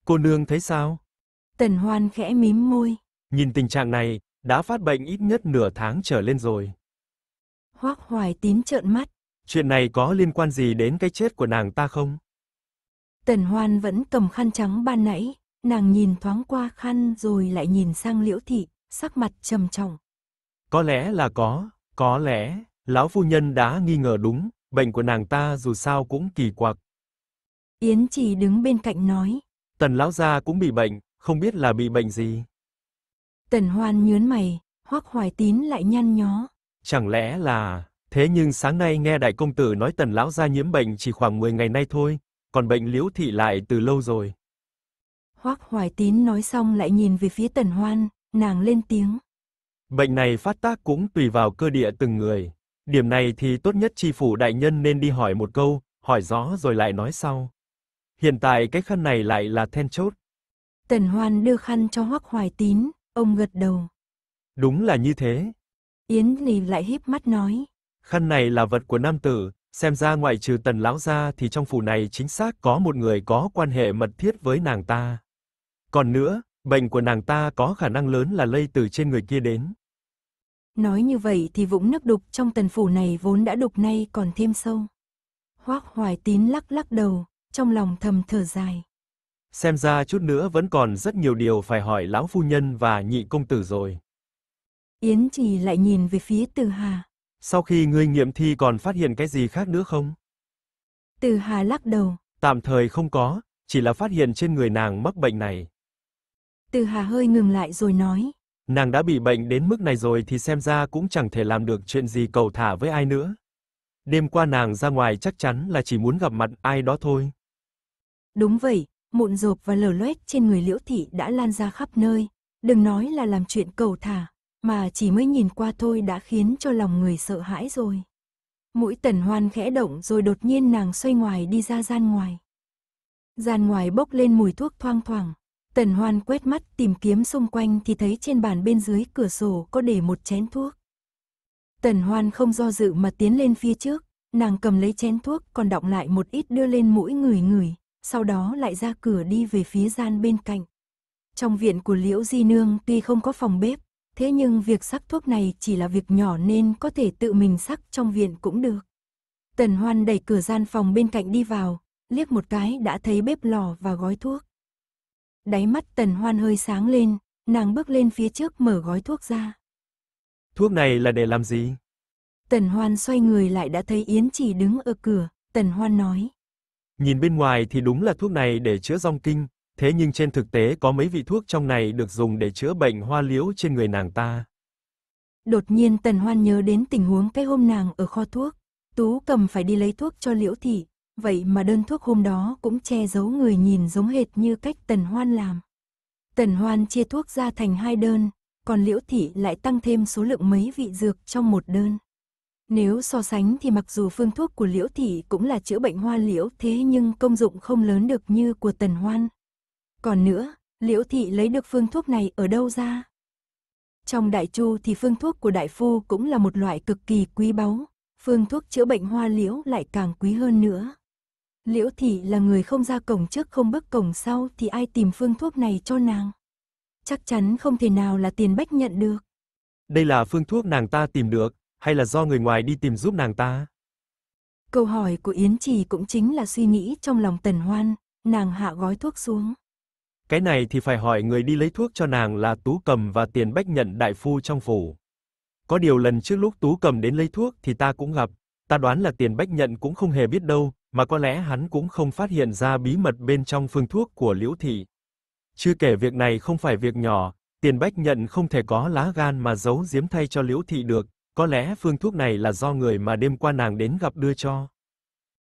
Speaker 2: Cô nương thấy sao?
Speaker 1: Tần Hoan khẽ mím môi.
Speaker 2: Nhìn tình trạng này, đã phát bệnh ít nhất nửa tháng trở lên rồi.
Speaker 1: Hoác Hoài Tín trợn mắt.
Speaker 2: Chuyện này có liên quan gì đến cái chết của nàng ta không?
Speaker 1: Tần Hoan vẫn cầm khăn trắng ban nãy, Nàng nhìn thoáng qua khăn rồi lại nhìn sang liễu thị, sắc mặt trầm trọng.
Speaker 2: Có lẽ là có, có lẽ, lão phu nhân đã nghi ngờ đúng, bệnh của nàng ta dù sao cũng kỳ quặc.
Speaker 1: Yến chỉ đứng bên cạnh nói.
Speaker 2: Tần lão gia cũng bị bệnh, không biết là bị bệnh gì.
Speaker 1: Tần hoan nhớn mày, hoắc hoài tín lại nhăn nhó.
Speaker 2: Chẳng lẽ là, thế nhưng sáng nay nghe đại công tử nói tần lão gia nhiễm bệnh chỉ khoảng 10 ngày nay thôi, còn bệnh liễu thị lại từ lâu rồi.
Speaker 1: Hoác Hoài Tín nói xong lại nhìn về phía Tần Hoan, nàng lên tiếng.
Speaker 2: Bệnh này phát tác cũng tùy vào cơ địa từng người. Điểm này thì tốt nhất tri phủ đại nhân nên đi hỏi một câu, hỏi rõ rồi lại nói sau. Hiện tại cái khăn này lại là then chốt.
Speaker 1: Tần Hoan đưa khăn cho Hoắc Hoài Tín, ông gật đầu.
Speaker 2: Đúng là như thế.
Speaker 1: Yến Lì lại híp mắt nói.
Speaker 2: Khăn này là vật của nam tử, xem ra ngoại trừ tần lão gia thì trong phủ này chính xác có một người có quan hệ mật thiết với nàng ta. Còn nữa, bệnh của nàng ta có khả năng lớn là lây từ trên người kia đến.
Speaker 1: Nói như vậy thì vũng nước đục trong tần phủ này vốn đã đục nay còn thêm sâu. Hoác hoài tín lắc lắc đầu, trong lòng thầm thở dài.
Speaker 2: Xem ra chút nữa vẫn còn rất nhiều điều phải hỏi lão phu nhân và nhị công tử rồi.
Speaker 1: Yến Trì lại nhìn về phía Từ Hà.
Speaker 2: Sau khi ngươi nghiệm thi còn phát hiện cái gì khác nữa không?
Speaker 1: Từ Hà lắc đầu.
Speaker 2: Tạm thời không có, chỉ là phát hiện trên người nàng mắc bệnh này.
Speaker 1: Từ Hà hơi ngừng lại rồi
Speaker 2: nói. Nàng đã bị bệnh đến mức này rồi thì xem ra cũng chẳng thể làm được chuyện gì cầu thả với ai nữa. Đêm qua nàng ra ngoài chắc chắn là chỉ muốn gặp mặt ai đó thôi.
Speaker 1: Đúng vậy, mụn rộp và lở loét trên người Liễu Thị đã lan ra khắp nơi. Đừng nói là làm chuyện cầu thả, mà chỉ mới nhìn qua thôi đã khiến cho lòng người sợ hãi rồi. Mũi tần hoan khẽ động rồi đột nhiên nàng xoay ngoài đi ra gian ngoài. Gian ngoài bốc lên mùi thuốc thoang thoảng, Tần Hoan quét mắt tìm kiếm xung quanh thì thấy trên bàn bên dưới cửa sổ có để một chén thuốc. Tần Hoan không do dự mà tiến lên phía trước, nàng cầm lấy chén thuốc còn đọng lại một ít đưa lên mũi người người, sau đó lại ra cửa đi về phía gian bên cạnh. Trong viện của Liễu Di Nương tuy không có phòng bếp, thế nhưng việc sắc thuốc này chỉ là việc nhỏ nên có thể tự mình sắc trong viện cũng được. Tần Hoan đẩy cửa gian phòng bên cạnh đi vào, liếc một cái đã thấy bếp lò và gói thuốc. Đáy mắt tần hoan hơi sáng lên, nàng bước lên phía trước mở gói thuốc ra.
Speaker 2: Thuốc này là để làm gì?
Speaker 1: Tần hoan xoay người lại đã thấy Yến chỉ đứng ở cửa, tần hoan nói.
Speaker 2: Nhìn bên ngoài thì đúng là thuốc này để chữa rong kinh, thế nhưng trên thực tế có mấy vị thuốc trong này được dùng để chữa bệnh hoa liễu trên người nàng ta.
Speaker 1: Đột nhiên Tần Hoan nhớ đến tình huống cái hôm nàng ở kho thuốc, Tú cầm phải đi lấy thuốc cho Liễu Thị, vậy mà đơn thuốc hôm đó cũng che giấu người nhìn giống hệt như cách Tần Hoan làm. Tần Hoan chia thuốc ra thành hai đơn, còn Liễu Thị lại tăng thêm số lượng mấy vị dược trong một đơn. Nếu so sánh thì mặc dù phương thuốc của Liễu Thị cũng là chữa bệnh hoa liễu thế nhưng công dụng không lớn được như của Tần Hoan. Còn nữa, Liễu Thị lấy được phương thuốc này ở đâu ra? Trong đại chu thì phương thuốc của đại phu cũng là một loại cực kỳ quý báu, phương thuốc chữa bệnh hoa liễu lại càng quý hơn nữa. Liễu Thị là người không ra cổng trước không bước cổng sau thì ai tìm phương thuốc này cho nàng? Chắc chắn không thể nào là tiền bách nhận được.
Speaker 2: Đây là phương thuốc nàng ta tìm được, hay là do người ngoài đi tìm giúp nàng ta?
Speaker 1: Câu hỏi của Yến Trì cũng chính là suy nghĩ trong lòng Tần Hoan, nàng hạ gói thuốc xuống.
Speaker 2: Cái này thì phải hỏi người đi lấy thuốc cho nàng là Tú Cầm và Tiền Bách nhận đại phu trong phủ. Có điều lần trước lúc Tú Cầm đến lấy thuốc thì ta cũng gặp, ta đoán là Tiền Bách nhận cũng không hề biết đâu, mà có lẽ hắn cũng không phát hiện ra bí mật bên trong phương thuốc của Liễu thị. Chưa kể việc này không phải việc nhỏ, Tiền Bách nhận không thể có lá gan mà giấu giếm thay cho Liễu thị được, có lẽ phương thuốc này là do người mà đêm qua nàng đến gặp đưa cho.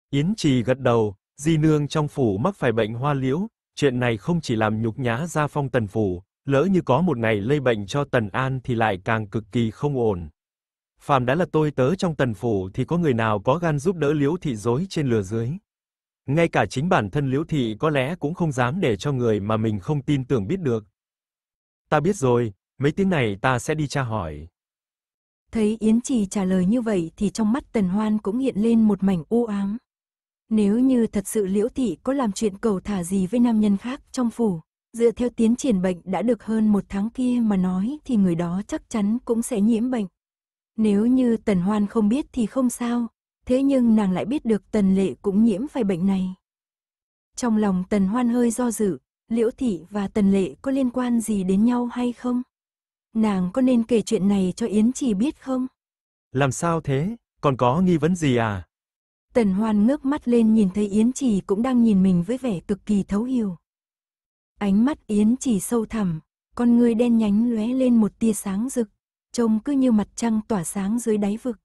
Speaker 2: Yến Trì gật đầu, di nương trong phủ mắc phải bệnh hoa liễu, chuyện này không chỉ làm nhục nhã gia phong tần phủ, lỡ như có một ngày lây bệnh cho Tần An thì lại càng cực kỳ không ổn phàm đã là tôi tớ trong tần phủ thì có người nào có gan giúp đỡ Liễu thị dối trên lừa dưới. Ngay cả chính bản thân Liễu thị có lẽ cũng không dám để cho người mà mình không tin tưởng biết được. Ta biết rồi, mấy tiếng này ta sẽ đi tra hỏi.
Speaker 1: Thấy Yến Trì trả lời như vậy thì trong mắt Tần Hoan cũng hiện lên một mảnh u ám. Nếu như thật sự Liễu Thị có làm chuyện cầu thả gì với nam nhân khác trong phủ, dựa theo tiến triển bệnh đã được hơn một tháng kia mà nói thì người đó chắc chắn cũng sẽ nhiễm bệnh. Nếu như Tần Hoan không biết thì không sao, thế nhưng nàng lại biết được Tần Lệ cũng nhiễm phải bệnh này. Trong lòng Tần Hoan hơi do dự, Liễu Thị và Tần Lệ có liên quan gì đến nhau hay không? Nàng có nên kể chuyện này cho Yến Trì biết không?
Speaker 2: Làm sao thế? Còn có nghi vấn gì à?
Speaker 1: Tần Hoan ngước mắt lên nhìn thấy Yến Trì cũng đang nhìn mình với vẻ cực kỳ thấu hiểu. Ánh mắt Yến Trì sâu thẳm, con người đen nhánh lóe lên một tia sáng rực trông cứ như mặt trăng tỏa sáng dưới đáy vực.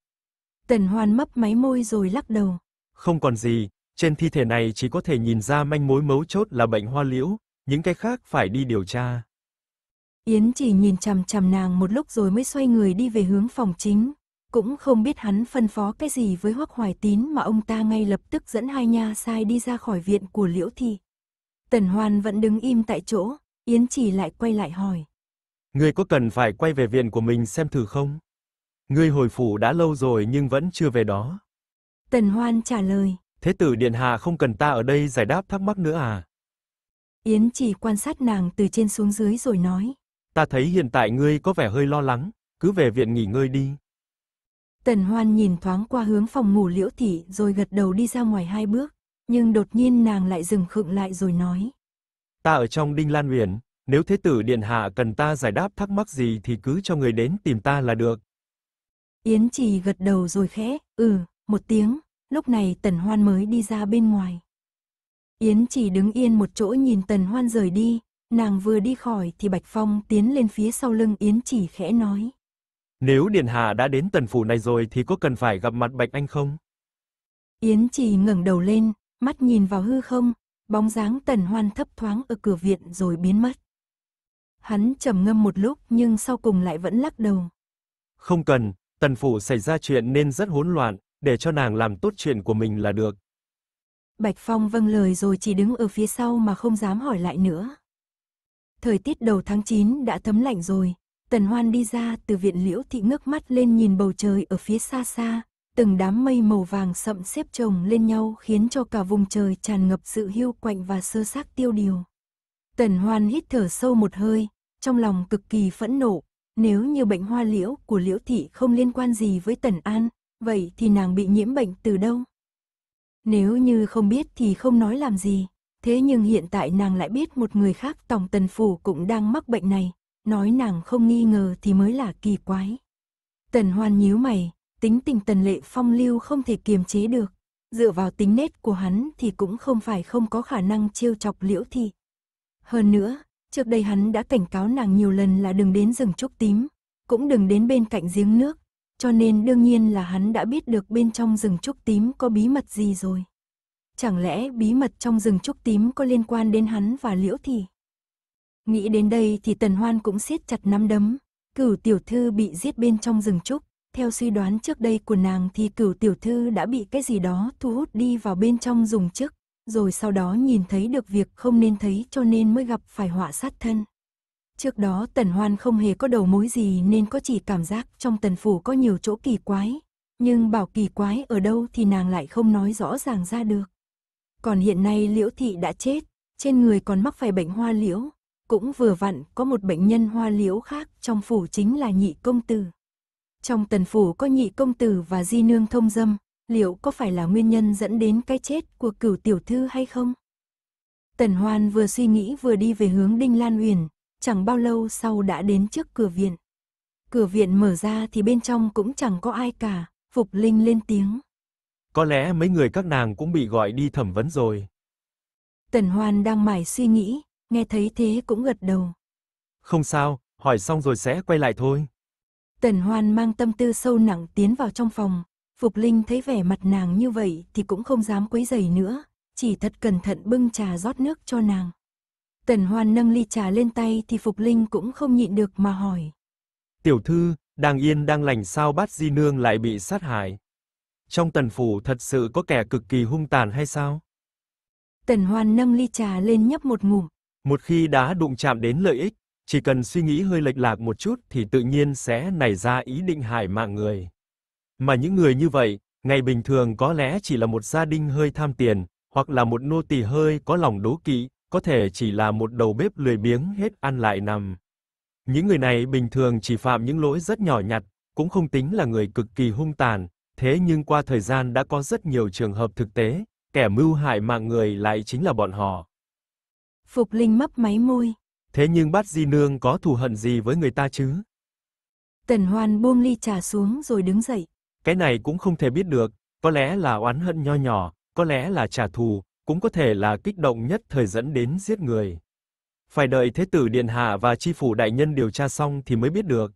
Speaker 1: Tần Hoan mấp máy môi rồi lắc đầu.
Speaker 2: Không còn gì, trên thi thể này chỉ có thể nhìn ra manh mối mấu chốt là bệnh hoa liễu, những cái khác phải đi điều tra.
Speaker 1: Yến chỉ nhìn chằm chằm nàng một lúc rồi mới xoay người đi về hướng phòng chính. Cũng không biết hắn phân phó cái gì với Hoắc Hoài Tín mà ông ta ngay lập tức dẫn hai nha sai đi ra khỏi viện của Liễu Thị. Tần Hoan vẫn đứng im tại chỗ, Yến chỉ lại quay lại hỏi.
Speaker 2: Ngươi có cần phải quay về viện của mình xem thử không? Ngươi hồi phủ đã lâu rồi nhưng vẫn chưa về đó.
Speaker 1: Tần Hoan trả lời.
Speaker 2: Thế tử Điện Hạ không cần ta ở đây giải đáp thắc mắc nữa à?
Speaker 1: Yến chỉ quan sát nàng từ trên xuống dưới rồi nói.
Speaker 2: Ta thấy hiện tại ngươi có vẻ hơi lo lắng, cứ về viện nghỉ ngơi đi.
Speaker 1: Tần Hoan nhìn thoáng qua hướng phòng ngủ liễu thị rồi gật đầu đi ra ngoài hai bước, nhưng đột nhiên nàng lại dừng khựng lại rồi nói.
Speaker 2: Ta ở trong Đinh Lan Uyển, nếu Thế tử Điện Hạ cần ta giải đáp thắc mắc gì thì cứ cho người đến tìm ta là được.
Speaker 1: Yến Trì gật đầu rồi khẽ, ừ, một tiếng, lúc này Tần Hoan mới đi ra bên ngoài. Yến Trì đứng yên một chỗ nhìn Tần Hoan rời đi, nàng vừa đi khỏi thì Bạch Phong tiến lên phía sau lưng Yến Trì khẽ nói.
Speaker 2: Nếu Điện Hạ đã đến tần phủ này rồi thì có cần phải gặp mặt Bạch Anh không?
Speaker 1: Yến Trì ngẩng đầu lên, mắt nhìn vào hư không, bóng dáng Tần Hoan thấp thoáng ở cửa viện rồi biến mất. Hắn trầm ngâm một lúc nhưng sau cùng lại vẫn lắc đầu.
Speaker 2: Không cần, tần phụ xảy ra chuyện nên rất hỗn loạn, để cho nàng làm tốt chuyện của mình là được.
Speaker 1: Bạch Phong vâng lời rồi chỉ đứng ở phía sau mà không dám hỏi lại nữa. Thời tiết đầu tháng 9 đã thấm lạnh rồi, Tần Hoan đi ra từ viện liễu thị ngước mắt lên nhìn bầu trời ở phía xa xa, từng đám mây màu vàng sậm xếp chồng lên nhau khiến cho cả vùng trời tràn ngập sự hiu quạnh và sơ xác tiêu điều. Tần Hoan hít thở sâu một hơi, trong lòng cực kỳ phẫn nộ. Nếu như bệnh hoa liễu của liễu thị không liên quan gì với Tần An, vậy thì nàng bị nhiễm bệnh từ đâu? Nếu như không biết thì không nói làm gì, thế nhưng hiện tại nàng lại biết một người khác Tổng Tần Phủ cũng đang mắc bệnh này, nói nàng không nghi ngờ thì mới là kỳ quái. Tần Hoan nhíu mày, tính tình Tần Lệ Phong lưu không thể kiềm chế được, dựa vào tính nết của hắn thì cũng không phải không có khả năng trêu chọc liễu thị. Hơn nữa, Trước đây hắn đã cảnh cáo nàng nhiều lần là đừng đến rừng trúc tím, cũng đừng đến bên cạnh giếng nước, cho nên đương nhiên là hắn đã biết được bên trong rừng trúc tím có bí mật gì rồi. Chẳng lẽ bí mật trong rừng trúc tím có liên quan đến hắn và Liễu Thị? Nghĩ đến đây thì Tần Hoan cũng siết chặt nắm đấm, cửu tiểu thư bị giết bên trong rừng trúc, theo suy đoán trước đây của nàng thì cửu tiểu thư đã bị cái gì đó thu hút đi vào bên trong dùng trước rồi sau đó nhìn thấy được việc không nên thấy cho nên mới gặp phải họa sát thân. Trước đó Tần Hoan không hề có đầu mối gì nên có chỉ cảm giác trong tần phủ có nhiều chỗ kỳ quái, nhưng bảo kỳ quái ở đâu thì nàng lại không nói rõ ràng ra được. Còn hiện nay Liễu Thị đã chết, trên người còn mắc phải bệnh hoa liễu, cũng vừa vặn có một bệnh nhân hoa liễu khác trong phủ chính là nhị công tử. Trong tần phủ có nhị công tử và di nương thông dâm, liệu có phải là nguyên nhân dẫn đến cái chết của cửu tiểu thư hay không? Tần Hoan vừa suy nghĩ vừa đi về hướng Đinh Lan Uyển, chẳng bao lâu sau đã đến trước cửa viện. Cửa viện mở ra thì bên trong cũng chẳng có ai cả, Phục Linh lên tiếng.
Speaker 2: Có lẽ mấy người các nàng cũng bị gọi đi thẩm vấn rồi.
Speaker 1: Tần Hoan đang mải suy nghĩ, nghe thấy thế cũng gật đầu.
Speaker 2: Không sao, hỏi xong rồi sẽ quay lại thôi.
Speaker 1: Tần Hoan mang tâm tư sâu nặng tiến vào trong phòng, Phục Linh thấy vẻ mặt nàng như vậy thì cũng không dám quấy giày nữa, chỉ thật cẩn thận bưng trà rót nước cho nàng. Tần Hoan nâng ly trà lên tay thì Phục Linh cũng không nhịn được mà hỏi.
Speaker 2: Tiểu thư, đang yên đang lành sao bát di nương lại bị sát hại? Trong tần phủ thật sự có kẻ cực kỳ hung tàn hay sao?
Speaker 1: Tần Hoan nâng ly trà lên nhấp một ngụm.
Speaker 2: Một khi đã đụng chạm đến lợi ích, chỉ cần suy nghĩ hơi lệch lạc một chút thì tự nhiên sẽ nảy ra ý định hại mạng người. Mà những người như vậy, ngày bình thường có lẽ chỉ là một gia đình hơi tham tiền, hoặc là một nô tỳ hơi có lòng đố kỵ, có thể chỉ là một đầu bếp lười biếng hết ăn lại nằm. Những người này bình thường chỉ phạm những lỗi rất nhỏ nhặt, cũng không tính là người cực kỳ hung tàn, thế nhưng qua thời gian đã có rất nhiều trường hợp thực tế, kẻ mưu hại mạng người lại chính là bọn họ.
Speaker 1: Phục Linh mấp máy môi.
Speaker 2: Thế nhưng Bát Di Nương có thù hận gì với người ta chứ?
Speaker 1: Tần Hoan buông ly trà xuống rồi đứng dậy.
Speaker 2: Cái này cũng không thể biết được, có lẽ là oán hận nho nhỏ, có lẽ là trả thù, cũng có thể là kích động nhất thời dẫn đến giết người. Phải đợi Thế tử Điện Hạ và Chi phủ Đại Nhân điều tra xong thì mới biết được.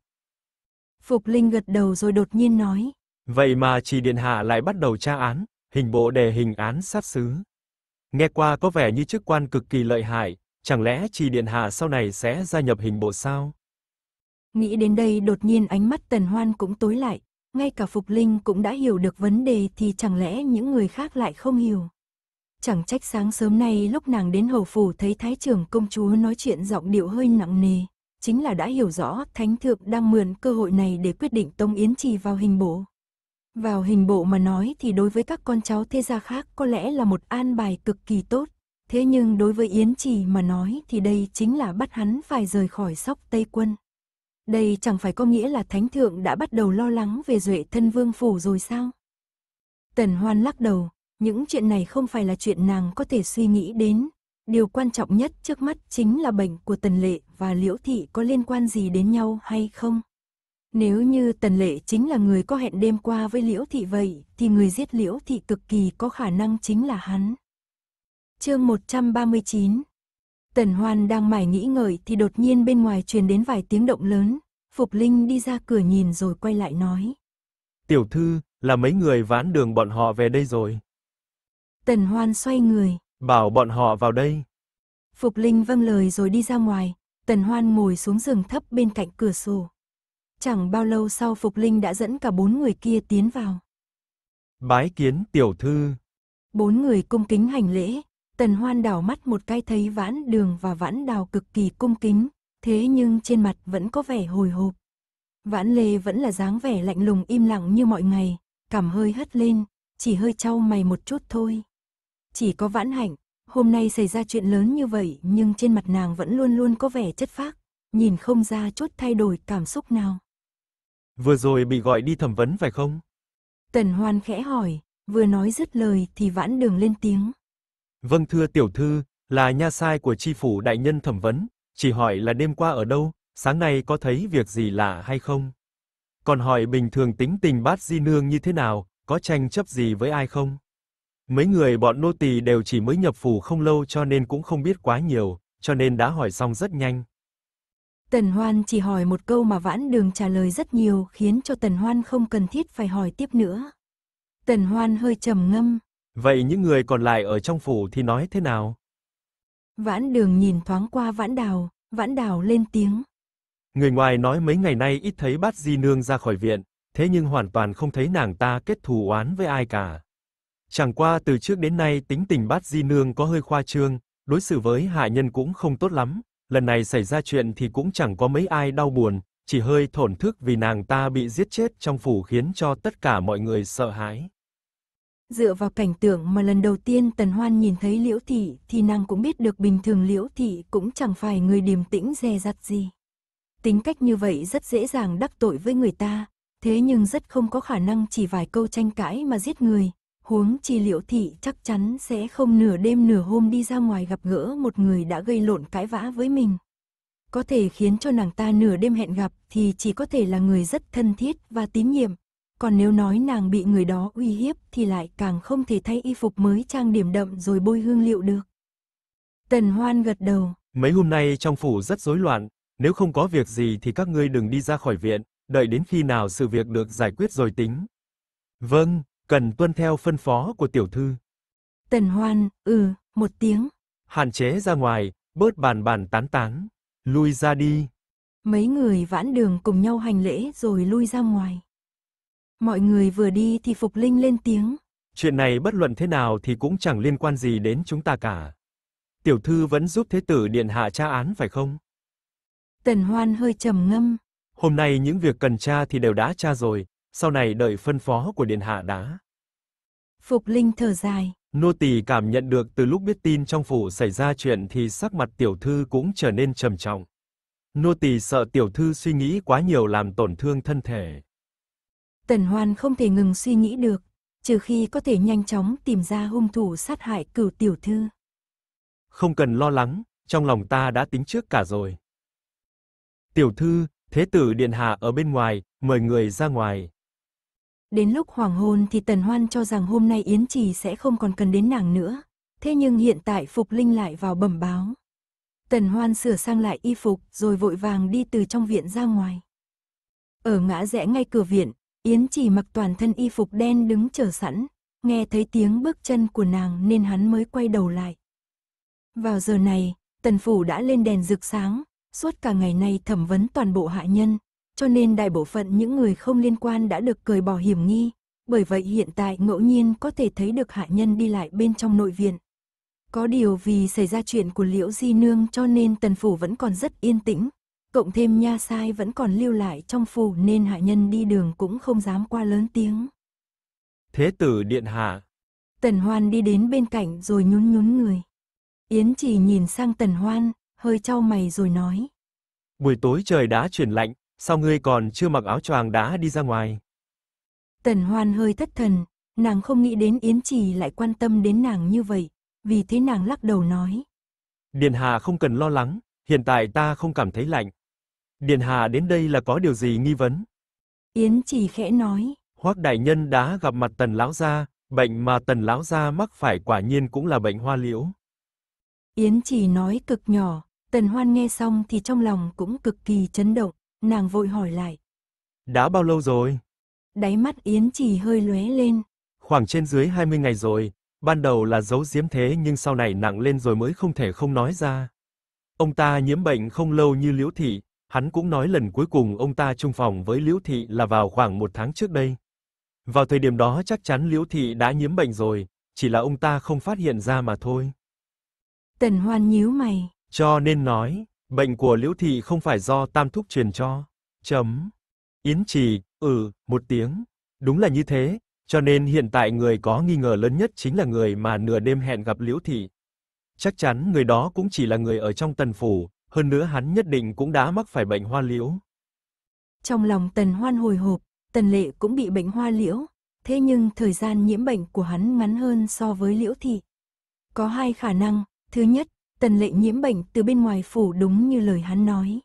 Speaker 1: Phục Linh gật đầu rồi đột nhiên nói.
Speaker 2: Vậy mà Trì Điện Hạ lại bắt đầu tra án, hình bộ đề hình án sát xứ. Nghe qua có vẻ như chức quan cực kỳ lợi hại, chẳng lẽ Trì Điện Hạ sau này sẽ gia nhập hình bộ sao?
Speaker 1: Nghĩ đến đây đột nhiên ánh mắt Tần Hoan cũng tối lại, ngay cả Phục Linh cũng đã hiểu được vấn đề thì chẳng lẽ những người khác lại không hiểu. Chẳng trách sáng sớm nay lúc nàng đến hầu phủ thấy thái trưởng công chúa nói chuyện giọng điệu hơi nặng nề, chính là đã hiểu rõ thánh thượng đang mượn cơ hội này để quyết định tông yến trì vào hình bộ. Vào hình bộ mà nói thì đối với các con cháu thế gia khác có lẽ là một an bài cực kỳ tốt, thế nhưng đối với yến trì mà nói thì đây chính là bắt hắn phải rời khỏi sóc Tây Quân. Đây chẳng phải có nghĩa là thánh thượng đã bắt đầu lo lắng về duệ thân vương phủ rồi sao? Tần hoan lắc đầu, những chuyện này không phải là chuyện nàng có thể suy nghĩ đến. Điều quan trọng nhất trước mắt chính là bệnh của tần lệ và liễu thị có liên quan gì đến nhau hay không? Nếu như tần lệ chính là người có hẹn đêm qua với liễu thị vậy, thì người giết liễu thị cực kỳ có khả năng chính là hắn. Chương 139 Tần Hoan đang mải nghĩ ngợi thì đột nhiên bên ngoài truyền đến vài tiếng động lớn, Phục Linh đi ra cửa nhìn rồi quay lại nói.
Speaker 2: Tiểu thư, là mấy người vãn đường bọn họ về đây rồi.
Speaker 1: Tần Hoan xoay người.
Speaker 2: Bảo bọn họ vào đây.
Speaker 1: Phục Linh vâng lời rồi đi ra ngoài, Tần Hoan ngồi xuống giường thấp bên cạnh cửa sổ. Chẳng bao lâu sau Phục Linh đã dẫn cả bốn người kia tiến vào.
Speaker 2: Bái kiến tiểu thư.
Speaker 1: Bốn người cung kính hành lễ, Tần Hoan đảo mắt một cái thấy vãn đường và vãn đào cực kỳ cung kính, thế nhưng trên mặt vẫn có vẻ hồi hộp. Vãn lê vẫn là dáng vẻ lạnh lùng im lặng như mọi ngày, cảm hơi hất lên, chỉ hơi trao mày một chút thôi. Chỉ có vãn hạnh, hôm nay xảy ra chuyện lớn như vậy nhưng trên mặt nàng vẫn luôn luôn có vẻ chất phác, nhìn không ra chút thay đổi cảm xúc nào.
Speaker 2: Vừa rồi bị gọi đi thẩm vấn phải không?
Speaker 1: Tần Hoan khẽ hỏi, vừa nói dứt lời thì vãn đường lên tiếng.
Speaker 2: Vâng thưa tiểu thư, là nha sai của tri phủ đại nhân thẩm vấn, chỉ hỏi là đêm qua ở đâu, sáng nay có thấy việc gì lạ hay không? Còn hỏi bình thường tính tình bát di nương như thế nào, có tranh chấp gì với ai không? Mấy người bọn nô tỳ đều chỉ mới nhập phủ không lâu cho nên cũng không biết quá nhiều, cho nên đã hỏi xong rất nhanh.
Speaker 1: Tần Hoan chỉ hỏi một câu mà Vãn Đường trả lời rất nhiều, khiến cho Tần Hoan không cần thiết phải hỏi tiếp nữa. Tần Hoan hơi trầm ngâm,
Speaker 2: Vậy những người còn lại ở trong phủ thì nói thế nào?
Speaker 1: Vãn đường nhìn thoáng qua vãn đào, vãn đào lên tiếng.
Speaker 2: Người ngoài nói mấy ngày nay ít thấy bát di nương ra khỏi viện, thế nhưng hoàn toàn không thấy nàng ta kết thù oán với ai cả. Chẳng qua từ trước đến nay tính tình bát di nương có hơi khoa trương, đối xử với hạ nhân cũng không tốt lắm, lần này xảy ra chuyện thì cũng chẳng có mấy ai đau buồn, chỉ hơi thổn thức vì nàng ta bị giết chết trong phủ khiến cho tất cả mọi người sợ hãi.
Speaker 1: Dựa vào cảnh tượng mà lần đầu tiên Tần Hoan nhìn thấy Liễu Thị thì nàng cũng biết được bình thường Liễu Thị cũng chẳng phải người điềm tĩnh dè dặt gì. Tính cách như vậy rất dễ dàng đắc tội với người ta, thế nhưng rất không có khả năng chỉ vài câu tranh cãi mà giết người. Huống chi Liễu Thị chắc chắn sẽ không nửa đêm nửa hôm đi ra ngoài gặp gỡ một người đã gây lộn cãi vã với mình. Có thể khiến cho nàng ta nửa đêm hẹn gặp thì chỉ có thể là người rất thân thiết và tín nhiệm, còn nếu nói nàng bị người đó uy hiếp thì lại càng không thể thay y phục mới trang điểm đậm rồi bôi hương liệu được. Tần Hoan gật đầu.
Speaker 2: Mấy hôm nay trong phủ rất rối loạn, nếu không có việc gì thì các ngươi đừng đi ra khỏi viện, đợi đến khi nào sự việc được giải quyết rồi tính. Vâng, cần tuân theo phân phó của tiểu thư.
Speaker 1: Tần Hoan, ừ, một tiếng.
Speaker 2: Hạn chế ra ngoài, bớt bàn bàn tán tán, lui ra đi.
Speaker 1: Mấy người vãn đường cùng nhau hành lễ rồi lui ra ngoài. Mọi người vừa đi thì Phục Linh lên tiếng.
Speaker 2: Chuyện này bất luận thế nào thì cũng chẳng liên quan gì đến chúng ta cả. Tiểu thư vẫn giúp thế tử điện hạ tra án phải không?
Speaker 1: Tần Hoan hơi trầm ngâm.
Speaker 2: Hôm nay những việc cần tra thì đều đã tra rồi, sau này đợi phân phó của điện hạ đã.
Speaker 1: Phục Linh thở dài.
Speaker 2: Nô tỳ cảm nhận được từ lúc biết tin trong phủ xảy ra chuyện thì sắc mặt tiểu thư cũng trở nên trầm trọng. Nô tỳ sợ tiểu thư suy nghĩ quá nhiều làm tổn thương thân thể.
Speaker 1: Tần Hoan không thể ngừng suy nghĩ được, trừ khi có thể nhanh chóng tìm ra hung thủ sát hại cửu tiểu thư.
Speaker 2: Không cần lo lắng, trong lòng ta đã tính trước cả rồi. Tiểu thư, thế tử điện hạ ở bên ngoài, mời người ra ngoài.
Speaker 1: Đến lúc hoàng hôn thì Tần Hoan cho rằng hôm nay Yến Trì sẽ không còn cần đến nàng nữa. Thế nhưng hiện tại Phục Linh lại vào bẩm báo. Tần Hoan sửa sang lại y phục rồi vội vàng đi từ trong viện ra ngoài. Ở ngã rẽ ngay cửa viện, Yến chỉ mặc toàn thân y phục đen đứng chờ sẵn, nghe thấy tiếng bước chân của nàng nên hắn mới quay đầu lại. Vào giờ này, tần phủ đã lên đèn rực sáng, suốt cả ngày nay thẩm vấn toàn bộ hạ nhân, cho nên đại bộ phận những người không liên quan đã được cởi bỏ hiểm nghi, bởi vậy hiện tại ngẫu nhiên có thể thấy được hạ nhân đi lại bên trong nội viện. Có điều vì xảy ra chuyện của Liễu Di Nương cho nên tần phủ vẫn còn rất yên tĩnh, Cộng thêm nha sai vẫn còn lưu lại trong phủ nên hạ nhân đi đường cũng không dám qua lớn tiếng.
Speaker 2: Thế tử điện hạ.
Speaker 1: Tần Hoan đi đến bên cạnh rồi nhún nhún người. Yến chỉ nhìn sang Tần Hoan, hơi trao mày rồi nói.
Speaker 2: Buổi tối trời đã chuyển lạnh, sao ngươi còn chưa mặc áo choàng đã đi ra ngoài?
Speaker 1: Tần Hoan hơi thất thần, nàng không nghĩ đến Yến Trì lại quan tâm đến nàng như vậy, vì thế nàng lắc đầu nói.
Speaker 2: Điện hạ không cần lo lắng, hiện tại ta không cảm thấy lạnh, Điện hạ đến đây là có điều gì nghi vấn? Yến
Speaker 1: chỉ khẽ nói.
Speaker 2: Hoắc đại nhân đã gặp mặt Tần lão gia, bệnh mà Tần lão gia mắc phải quả nhiên cũng là bệnh hoa liễu.
Speaker 1: Yến chỉ nói cực nhỏ, Tần Hoan nghe xong thì trong lòng cũng cực kỳ chấn động, nàng vội hỏi lại.
Speaker 2: Đã bao lâu rồi?
Speaker 1: Đáy mắt Yến chỉ hơi lóe lên.
Speaker 2: Khoảng trên dưới 20 ngày rồi, ban đầu là giấu diếm thế nhưng sau này nặng lên rồi mới không thể không nói ra. Ông ta nhiễm bệnh không lâu như Liễu thị, hắn cũng nói lần cuối cùng ông ta chung phòng với Liễu thị là vào khoảng một tháng trước đây. Vào thời điểm đó chắc chắn Liễu thị đã nhiễm bệnh rồi, chỉ là ông ta không phát hiện ra mà thôi.
Speaker 1: Tần Hoan nhíu mày,
Speaker 2: cho nên nói, bệnh của Liễu thị không phải do Tam thúc truyền cho. Chấm. Yến Trì, ừ, một tiếng. Đúng là như thế, cho nên hiện tại người có nghi ngờ lớn nhất chính là người mà nửa đêm hẹn gặp Liễu thị. Chắc chắn người đó cũng chỉ là người ở trong Tần phủ, hơn nữa hắn nhất định cũng đã mắc phải bệnh hoa liễu.
Speaker 1: Trong lòng Tần Hoan hồi hộp, Tần Lệ cũng bị bệnh hoa liễu, thế nhưng thời gian nhiễm bệnh của hắn ngắn hơn so với liễu thị. Có hai khả năng, thứ nhất, Tần Lệ nhiễm bệnh từ bên ngoài phủ đúng như lời hắn nói.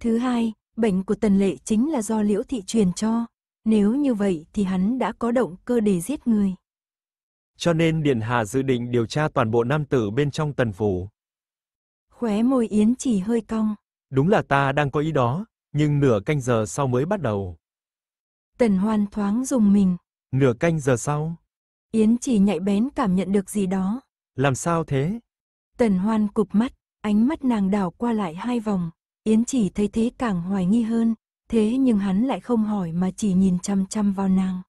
Speaker 1: Thứ hai, bệnh của Tần Lệ chính là do liễu thị truyền cho, nếu như vậy thì hắn đã có động cơ để giết người.
Speaker 2: Cho nên điện Hà dự định điều tra toàn bộ nam tử bên trong tần phủ.
Speaker 1: Khóe môi Yến chỉ hơi cong.
Speaker 2: Đúng là ta đang có ý đó, nhưng nửa canh giờ sau mới bắt đầu.
Speaker 1: Tần hoàn thoáng dùng mình.
Speaker 2: Nửa canh giờ sau?
Speaker 1: Yến chỉ nhạy bén cảm nhận được gì đó.
Speaker 2: Làm sao thế?
Speaker 1: Tần Hoan cụp mắt, ánh mắt nàng đảo qua lại hai vòng. Yến chỉ thấy thế càng hoài nghi hơn, thế nhưng hắn lại không hỏi mà chỉ nhìn chăm chăm vào nàng.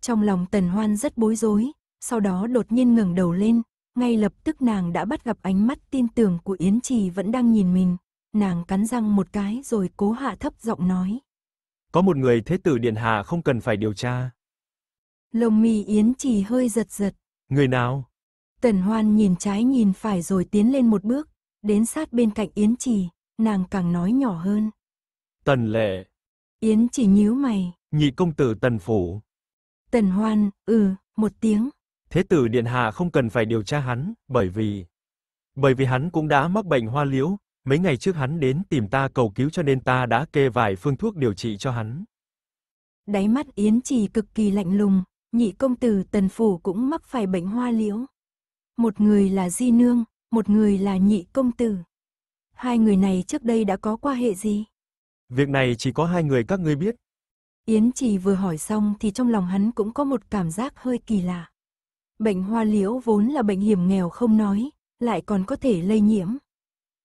Speaker 1: Trong lòng Tần Hoan rất bối rối, sau đó đột nhiên ngẩng đầu lên, ngay lập tức nàng đã bắt gặp ánh mắt tin tưởng của Yến Trì vẫn đang nhìn mình. Nàng cắn răng một cái rồi cố hạ thấp giọng nói.
Speaker 2: Có một người thế tử Điện Hạ không cần phải điều tra.
Speaker 1: Lồng mì Yến Trì hơi giật giật. Người nào? Tần Hoan nhìn trái nhìn phải rồi tiến lên một bước, đến sát bên cạnh Yến Trì, nàng càng nói nhỏ hơn. Tần Lệ. Yến Trì nhíu mày.
Speaker 2: Nhị công tử Tần Phủ.
Speaker 1: Tần Hoan, ừ, một tiếng,
Speaker 2: Thế tử điện hạ không cần phải điều tra hắn, bởi vì bởi vì hắn cũng đã mắc bệnh hoa liễu, mấy ngày trước hắn đến tìm ta cầu cứu cho nên ta đã kê vài phương thuốc điều trị cho hắn.
Speaker 1: Đáy mắt Yến Trì cực kỳ lạnh lùng, nhị công tử Tần phủ cũng mắc phải bệnh hoa liễu. Một người là Di nương, một người là nhị công tử. Hai người này trước đây đã có quan hệ gì?
Speaker 2: Việc này chỉ có hai người các ngươi biết.
Speaker 1: Yến Trì vừa hỏi xong thì trong lòng hắn cũng có một cảm giác hơi kỳ lạ. Bệnh hoa liễu vốn là bệnh hiểm nghèo không nói, lại còn có thể lây nhiễm.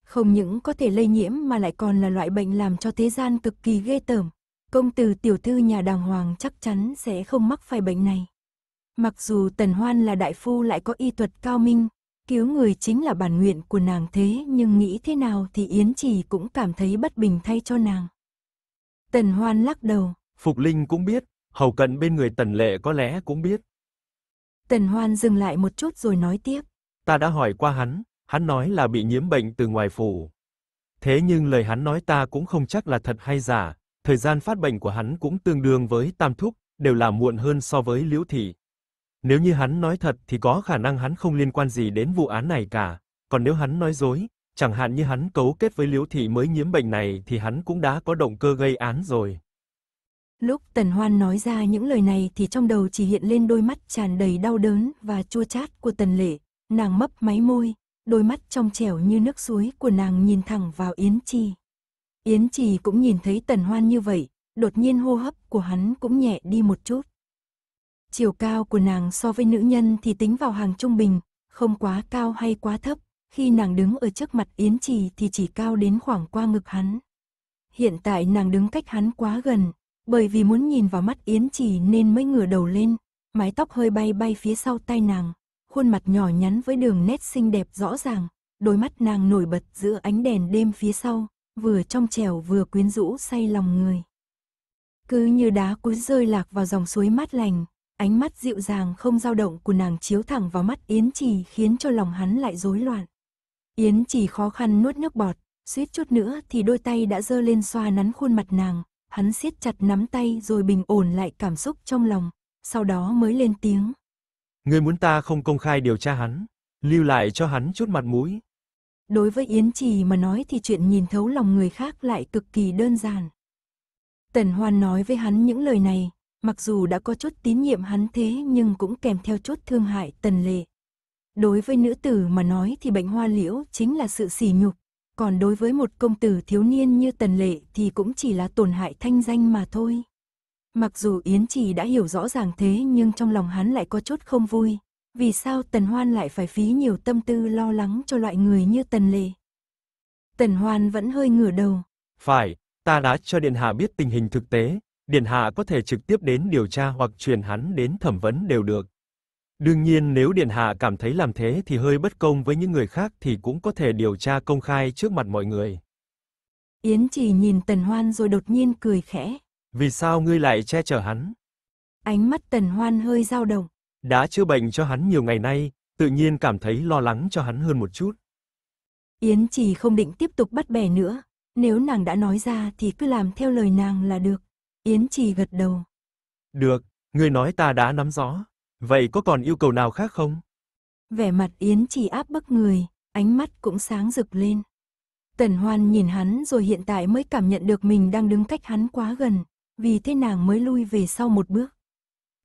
Speaker 1: Không những có thể lây nhiễm mà lại còn là loại bệnh làm cho thế gian cực kỳ ghê tởm. Công tử tiểu thư nhà đàng hoàng chắc chắn sẽ không mắc phải bệnh này. Mặc dù Tần Hoan là đại phu lại có y thuật cao minh, cứu người chính là bản nguyện của nàng thế nhưng nghĩ thế nào thì Yến Trì cũng cảm thấy bất bình thay cho nàng. Tần Hoan lắc đầu.
Speaker 2: Phục Linh cũng biết, hầu cận bên người Tần Lệ có lẽ cũng biết.
Speaker 1: Tần Hoan dừng lại một chút rồi nói tiếp.
Speaker 2: Ta đã hỏi qua hắn, hắn nói là bị nhiễm bệnh từ ngoài phủ. Thế nhưng lời hắn nói ta cũng không chắc là thật hay giả, thời gian phát bệnh của hắn cũng tương đương với Tam Thúc, đều là muộn hơn so với Liễu Thị. Nếu như hắn nói thật thì có khả năng hắn không liên quan gì đến vụ án này cả, còn nếu hắn nói dối, chẳng hạn như hắn cấu kết với Liễu Thị mới nhiễm bệnh này thì hắn cũng đã có động cơ gây án rồi.
Speaker 1: Lúc Tần Hoan nói ra những lời này thì trong đầu chỉ hiện lên đôi mắt tràn đầy đau đớn và chua chát của Tần Lệ, nàng mấp máy môi, đôi mắt trong trẻo như nước suối của nàng nhìn thẳng vào Yến Trì. Yến Trì cũng nhìn thấy Tần Hoan như vậy, đột nhiên hô hấp của hắn cũng nhẹ đi một chút. Chiều cao của nàng so với nữ nhân thì tính vào hàng trung bình, không quá cao hay quá thấp, khi nàng đứng ở trước mặt Yến Trì thì chỉ cao đến khoảng qua ngực hắn. Hiện tại nàng đứng cách hắn quá gần, bởi vì muốn nhìn vào mắt Yến Trì nên mới ngửa đầu lên, mái tóc hơi bay bay phía sau tai nàng, khuôn mặt nhỏ nhắn với đường nét xinh đẹp rõ ràng, đôi mắt nàng nổi bật giữa ánh đèn đêm phía sau, vừa trong trẻo vừa quyến rũ say lòng người. Cứ như đá cuối rơi lạc vào dòng suối mát lành, ánh mắt dịu dàng không dao động của nàng chiếu thẳng vào mắt Yến Trì khiến cho lòng hắn lại rối loạn. Yến Trì khó khăn nuốt nước bọt, suýt chút nữa thì đôi tay đã dơ lên xoa nắn khuôn mặt nàng, hắn siết chặt nắm tay rồi bình ổn lại cảm xúc trong lòng, sau đó mới lên
Speaker 2: tiếng. Ngươi muốn ta không công khai điều tra hắn, lưu lại cho hắn chút mặt mũi.
Speaker 1: Đối với Yến Trì mà nói thì chuyện nhìn thấu lòng người khác lại cực kỳ đơn giản. Tần Hoan nói với hắn những lời này, mặc dù đã có chút tín nhiệm hắn thế nhưng cũng kèm theo chút thương hại tần lệ. Đối với nữ tử mà nói thì bệnh hoa liễu chính là sự sỉ nhục, còn đối với một công tử thiếu niên như Tần Lệ thì cũng chỉ là tổn hại thanh danh mà thôi. Mặc dù Yến Trì đã hiểu rõ ràng thế nhưng trong lòng hắn lại có chút không vui, vì sao Tần Hoan lại phải phí nhiều tâm tư lo lắng cho loại người như Tần Lệ. Tần Hoan vẫn hơi ngửa đầu.
Speaker 2: Phải, ta đã cho Điện Hạ biết tình hình thực tế, Điện Hạ có thể trực tiếp đến điều tra hoặc truyền hắn đến thẩm vấn đều được. Đương nhiên nếu Điện Hạ cảm thấy làm thế thì hơi bất công với những người khác thì cũng có thể điều tra công khai trước mặt mọi người.
Speaker 1: Yến chỉ nhìn Tần Hoan rồi đột nhiên cười khẽ.
Speaker 2: Vì sao ngươi lại che chở hắn?
Speaker 1: Ánh mắt Tần Hoan hơi dao động.
Speaker 2: Đã chữa bệnh cho hắn nhiều ngày nay, tự nhiên cảm thấy lo lắng cho hắn hơn một chút.
Speaker 1: Yến chỉ không định tiếp tục bắt bẻ nữa. Nếu nàng đã nói ra thì cứ làm theo lời nàng là được. Yến chỉ gật đầu.
Speaker 2: Được, ngươi nói ta đã nắm rõ. Vậy có còn yêu cầu nào khác không?
Speaker 1: Vẻ mặt Yến chỉ áp bức người, ánh mắt cũng sáng rực lên. Tần Hoan nhìn hắn rồi hiện tại mới cảm nhận được mình đang đứng cách hắn quá gần, vì thế nàng mới lui về sau một bước.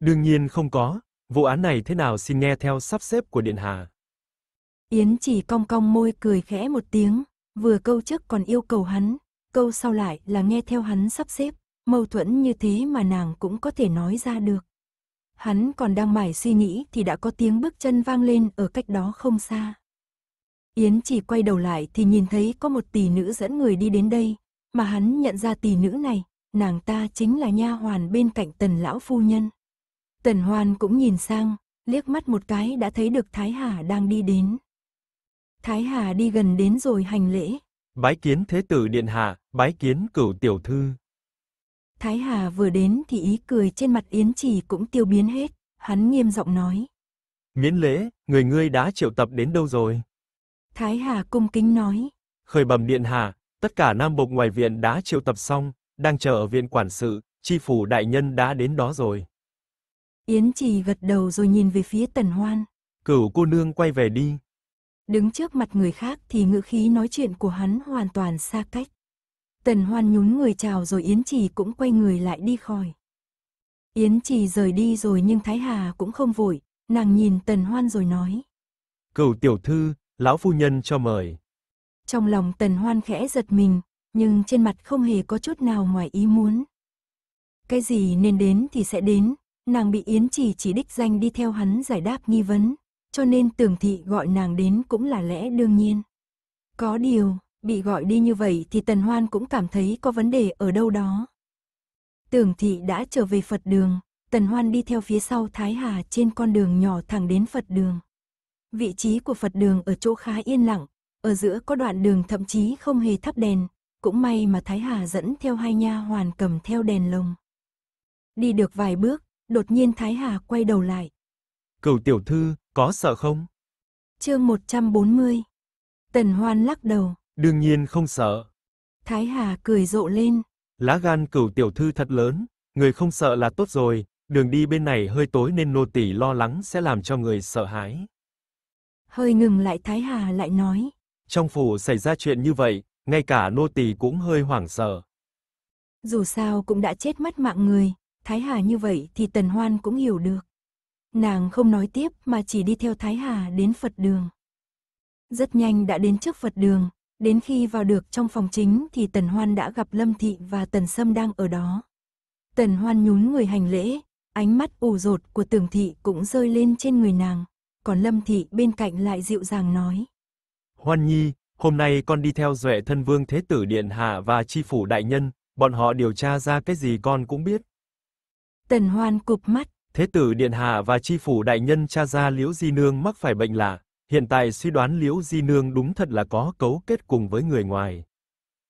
Speaker 2: Đương nhiên không có, vụ án này thế nào xin nghe theo sắp xếp của Điện Hà.
Speaker 1: Yến chỉ cong cong môi cười khẽ một tiếng, vừa câu trước còn yêu cầu hắn, câu sau lại là nghe theo hắn sắp xếp, mâu thuẫn như thế mà nàng cũng có thể nói ra được. Hắn còn đang mải suy nghĩ thì đã có tiếng bước chân vang lên ở cách đó không xa. Yến chỉ quay đầu lại thì nhìn thấy có một tỷ nữ dẫn người đi đến đây, mà hắn nhận ra tỷ nữ này, nàng ta chính là nha hoàn bên cạnh tần lão phu nhân. Tần hoàn cũng nhìn sang, liếc mắt một cái đã thấy được Thái Hà đang đi đến. Thái Hà đi gần đến rồi hành lễ.
Speaker 2: Bái kiến Thế tử Điện Hạ, bái kiến cửu tiểu thư.
Speaker 1: Thái Hà vừa đến thì ý cười trên mặt Yến Chỉ cũng tiêu biến hết, hắn nghiêm giọng nói.
Speaker 2: Miễn lễ, người ngươi đã triệu tập đến đâu rồi?
Speaker 1: Thái Hà cung kính nói.
Speaker 2: Khởi bẩm điện hạ, tất cả nam bộc ngoài viện đã triệu tập xong, đang chờ ở viện quản sự, chi phủ đại nhân đã đến đó rồi.
Speaker 1: Yến Trì gật đầu rồi nhìn về phía Tần Hoan.
Speaker 2: Cửu cô nương quay về đi.
Speaker 1: Đứng trước mặt người khác thì ngữ khí nói chuyện của hắn hoàn toàn xa cách. Tần Hoan nhún người chào rồi Yến Trì cũng quay người lại đi khỏi. Yến Trì rời đi rồi nhưng Thái Hà cũng không vội, nàng nhìn Tần Hoan rồi nói.
Speaker 2: Cửu tiểu thư, lão phu nhân cho mời.
Speaker 1: Trong lòng Tần Hoan khẽ giật mình, nhưng trên mặt không hề có chút nào ngoài ý muốn. Cái gì nên đến thì sẽ đến, nàng bị Yến Trì chỉ đích danh đi theo hắn giải đáp nghi vấn, cho nên tưởng thị gọi nàng đến cũng là lẽ đương nhiên. Có điều, Bị gọi đi như vậy thì Tần Hoan cũng cảm thấy có vấn đề ở đâu đó. Tưởng thị đã trở về Phật đường, Tần Hoan đi theo phía sau Thái Hà trên con đường nhỏ thẳng đến Phật đường. Vị trí của Phật đường ở chỗ khá yên lặng, ở giữa có đoạn đường thậm chí không hề thắp đèn, cũng may mà Thái Hà dẫn theo hai nha hoàn cầm theo đèn lồng. Đi được vài bước, đột nhiên Thái Hà quay đầu lại.
Speaker 2: Cửu tiểu thư, có sợ không?
Speaker 1: Chương 140 Tần Hoan lắc đầu.
Speaker 2: Đương nhiên không sợ.
Speaker 1: Thái Hà cười rộ lên.
Speaker 2: Lá gan cửu tiểu thư thật lớn, người không sợ là tốt rồi, đường đi bên này hơi tối nên nô tỳ lo lắng sẽ làm cho người sợ hãi.
Speaker 1: Hơi ngừng lại Thái Hà lại nói.
Speaker 2: Trong phủ xảy ra chuyện như vậy, ngay cả nô tỳ cũng hơi hoảng sợ.
Speaker 1: Dù sao cũng đã chết mất mạng người, Thái Hà như vậy thì Tần Hoan cũng hiểu được. Nàng không nói tiếp mà chỉ đi theo Thái Hà đến Phật đường. Rất nhanh đã đến trước Phật đường, Đến khi vào được trong phòng chính thì Tần Hoan đã gặp Lâm Thị và Tần Sâm đang ở đó. Tần Hoan nhún người hành lễ, ánh mắt ủ rột của Tưởng Thị cũng rơi lên trên người nàng, còn Lâm Thị bên cạnh lại dịu dàng nói.
Speaker 2: Hoan Nhi, hôm nay con đi theo duệ thân vương Thế Tử Điện Hạ và Chi Phủ Đại Nhân, bọn họ điều tra ra cái gì con cũng biết.
Speaker 1: Tần Hoan cụp mắt.
Speaker 2: Thế Tử Điện Hạ và Chi Phủ Đại Nhân tra ra liễu di nương mắc phải bệnh lạ, Hiện tại suy đoán Liễu Di Nương đúng thật là có cấu kết cùng với người ngoài.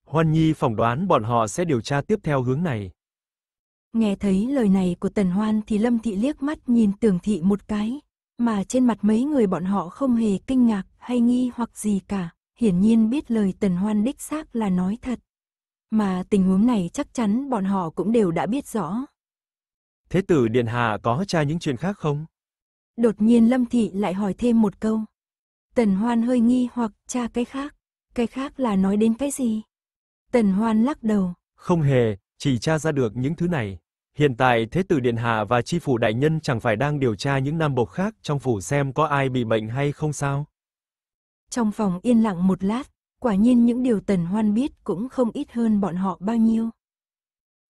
Speaker 2: Hoan Nhi phỏng đoán bọn họ sẽ điều tra tiếp theo hướng này.
Speaker 1: Nghe thấy lời này của Tần Hoan thì Lâm Thị liếc mắt nhìn tường Thị một cái, mà trên mặt mấy người bọn họ không hề kinh ngạc hay nghi hoặc gì cả, hiển nhiên biết lời Tần Hoan đích xác là nói thật. Mà tình huống này chắc chắn bọn họ cũng đều đã biết rõ.
Speaker 2: Thế tử Điện Hạ có tra những chuyện khác không?
Speaker 1: Đột nhiên Lâm Thị lại hỏi thêm một câu. Tần Hoan hơi nghi hoặc cha cái khác. Cái khác là nói đến cái gì? Tần Hoan lắc đầu.
Speaker 2: Không hề, chỉ tra ra được những thứ này. Hiện tại Thế tử Điện Hạ và Chi phủ Đại Nhân chẳng phải đang điều tra những nam bộc khác trong phủ xem có ai bị bệnh hay không sao?
Speaker 1: Trong phòng yên lặng một lát, quả nhiên những điều Tần Hoan biết cũng không ít hơn bọn họ bao nhiêu.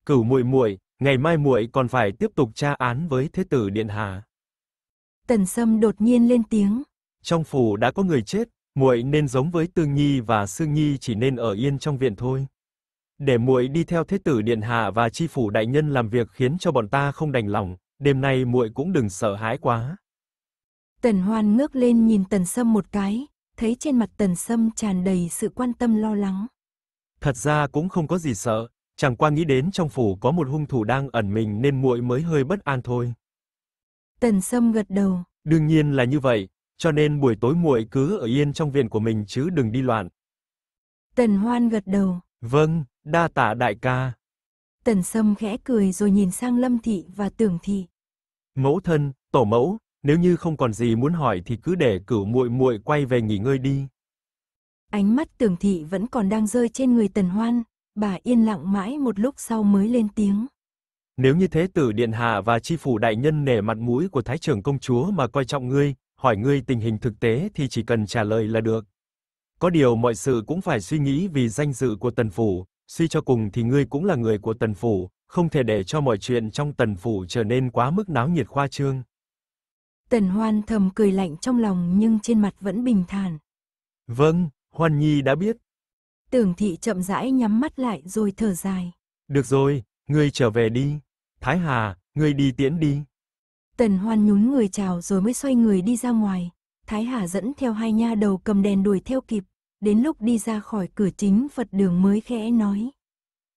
Speaker 2: Cửu muội muội, ngày mai muội còn phải tiếp tục tra án với Thế tử Điện Hạ.
Speaker 1: Tần Sâm đột nhiên lên tiếng
Speaker 2: trong phủ đã có người chết, muội nên giống với Tương Nhi và Sương Nhi chỉ nên ở yên trong viện thôi. Để muội đi theo thế tử điện hạ và chi phủ đại nhân làm việc khiến cho bọn ta không đành lòng, đêm nay muội cũng đừng sợ hãi quá.
Speaker 1: Tần Hoan ngước lên nhìn Tần Sâm một cái, thấy trên mặt Tần Sâm tràn đầy sự quan tâm lo lắng.
Speaker 2: Thật ra cũng không có gì sợ, chẳng qua nghĩ đến trong phủ có một hung thủ đang ẩn mình nên muội mới hơi bất an thôi.
Speaker 1: Tần Sâm gật đầu.
Speaker 2: Đương nhiên là như vậy, cho nên buổi tối muội cứ ở yên trong viện của mình chứ đừng đi loạn.
Speaker 1: Tần Hoan gật đầu.
Speaker 2: Vâng, đa tạ đại ca.
Speaker 1: Tần Sâm khẽ cười rồi nhìn sang Lâm Thị và Tưởng Thị.
Speaker 2: Mẫu thân, tổ mẫu, nếu như không còn gì muốn hỏi thì cứ để cửu muội muội quay về nghỉ ngơi đi.
Speaker 1: Ánh mắt Tưởng Thị vẫn còn đang rơi trên người Tần Hoan, bà yên lặng mãi một lúc sau mới lên tiếng.
Speaker 2: Nếu như thế tử điện hạ và chi phủ đại nhân nể mặt mũi của thái trưởng công chúa mà coi trọng ngươi, hỏi ngươi tình hình thực tế thì chỉ cần trả lời là được. Có điều mọi sự cũng phải suy nghĩ vì danh dự của Tần phủ, suy cho cùng thì ngươi cũng là người của Tần phủ, không thể để cho mọi chuyện trong Tần phủ trở nên quá mức náo nhiệt khoa trương.
Speaker 1: Tần Hoan thầm cười lạnh trong lòng nhưng trên mặt vẫn bình thản.
Speaker 2: Vâng, Hoan Nhi đã biết.
Speaker 1: Tưởng thị chậm rãi nhắm mắt lại rồi thở dài.
Speaker 2: Được rồi, ngươi trở về đi. Thái Hà, ngươi đi tiễn đi.
Speaker 1: Tần Hoan nhún người chào rồi mới xoay người đi ra ngoài. Thái Hà dẫn theo hai nha đầu cầm đèn đuổi theo kịp, đến lúc đi ra khỏi cửa chính Phật đường mới khẽ nói.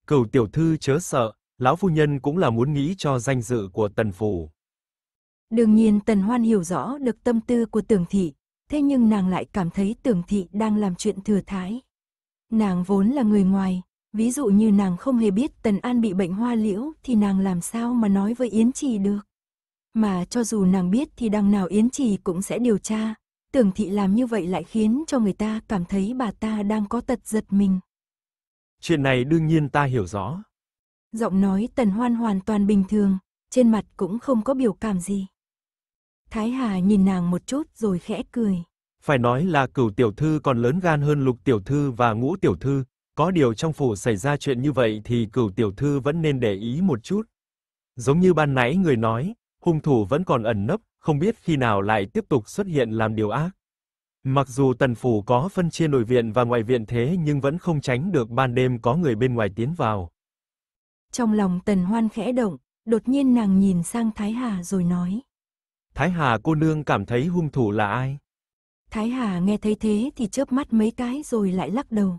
Speaker 2: Cửu tiểu thư chớ sợ, lão phu nhân cũng là muốn nghĩ cho danh dự của tần phủ.
Speaker 1: Đương nhiên tần hoan hiểu rõ được tâm tư của tưởng thị, thế nhưng nàng lại cảm thấy tưởng thị đang làm chuyện thừa thái. Nàng vốn là người ngoài, ví dụ như nàng không hề biết tần an bị bệnh hoa liễu thì nàng làm sao mà nói với Yến Trì được mà cho dù nàng biết thì đằng nào Yến Trì cũng sẽ điều tra. Tưởng thị làm như vậy lại khiến cho người ta cảm thấy bà ta đang có tật giật mình.
Speaker 2: Chuyện này đương nhiên ta hiểu rõ.
Speaker 1: Giọng nói tần hoan hoàn toàn bình thường, trên mặt cũng không có biểu cảm gì. Thái Hà nhìn nàng một chút rồi khẽ cười.
Speaker 2: Phải nói là cửu tiểu thư còn lớn gan hơn lục tiểu thư và ngũ tiểu thư, có điều trong phủ xảy ra chuyện như vậy thì cửu tiểu thư vẫn nên để ý một chút. Giống như ban nãy người nói, hung thủ vẫn còn ẩn nấp, không biết khi nào lại tiếp tục xuất hiện làm điều ác. Mặc dù Tần Phủ có phân chia nội viện và ngoại viện thế nhưng vẫn không tránh được ban đêm có người bên ngoài tiến vào.
Speaker 1: Trong lòng Tần Hoan khẽ động, đột nhiên nàng nhìn sang Thái Hà rồi nói.
Speaker 2: Thái Hà cô nương cảm thấy hung thủ là ai?
Speaker 1: Thái Hà nghe thấy thế thì chớp mắt mấy cái rồi lại lắc đầu.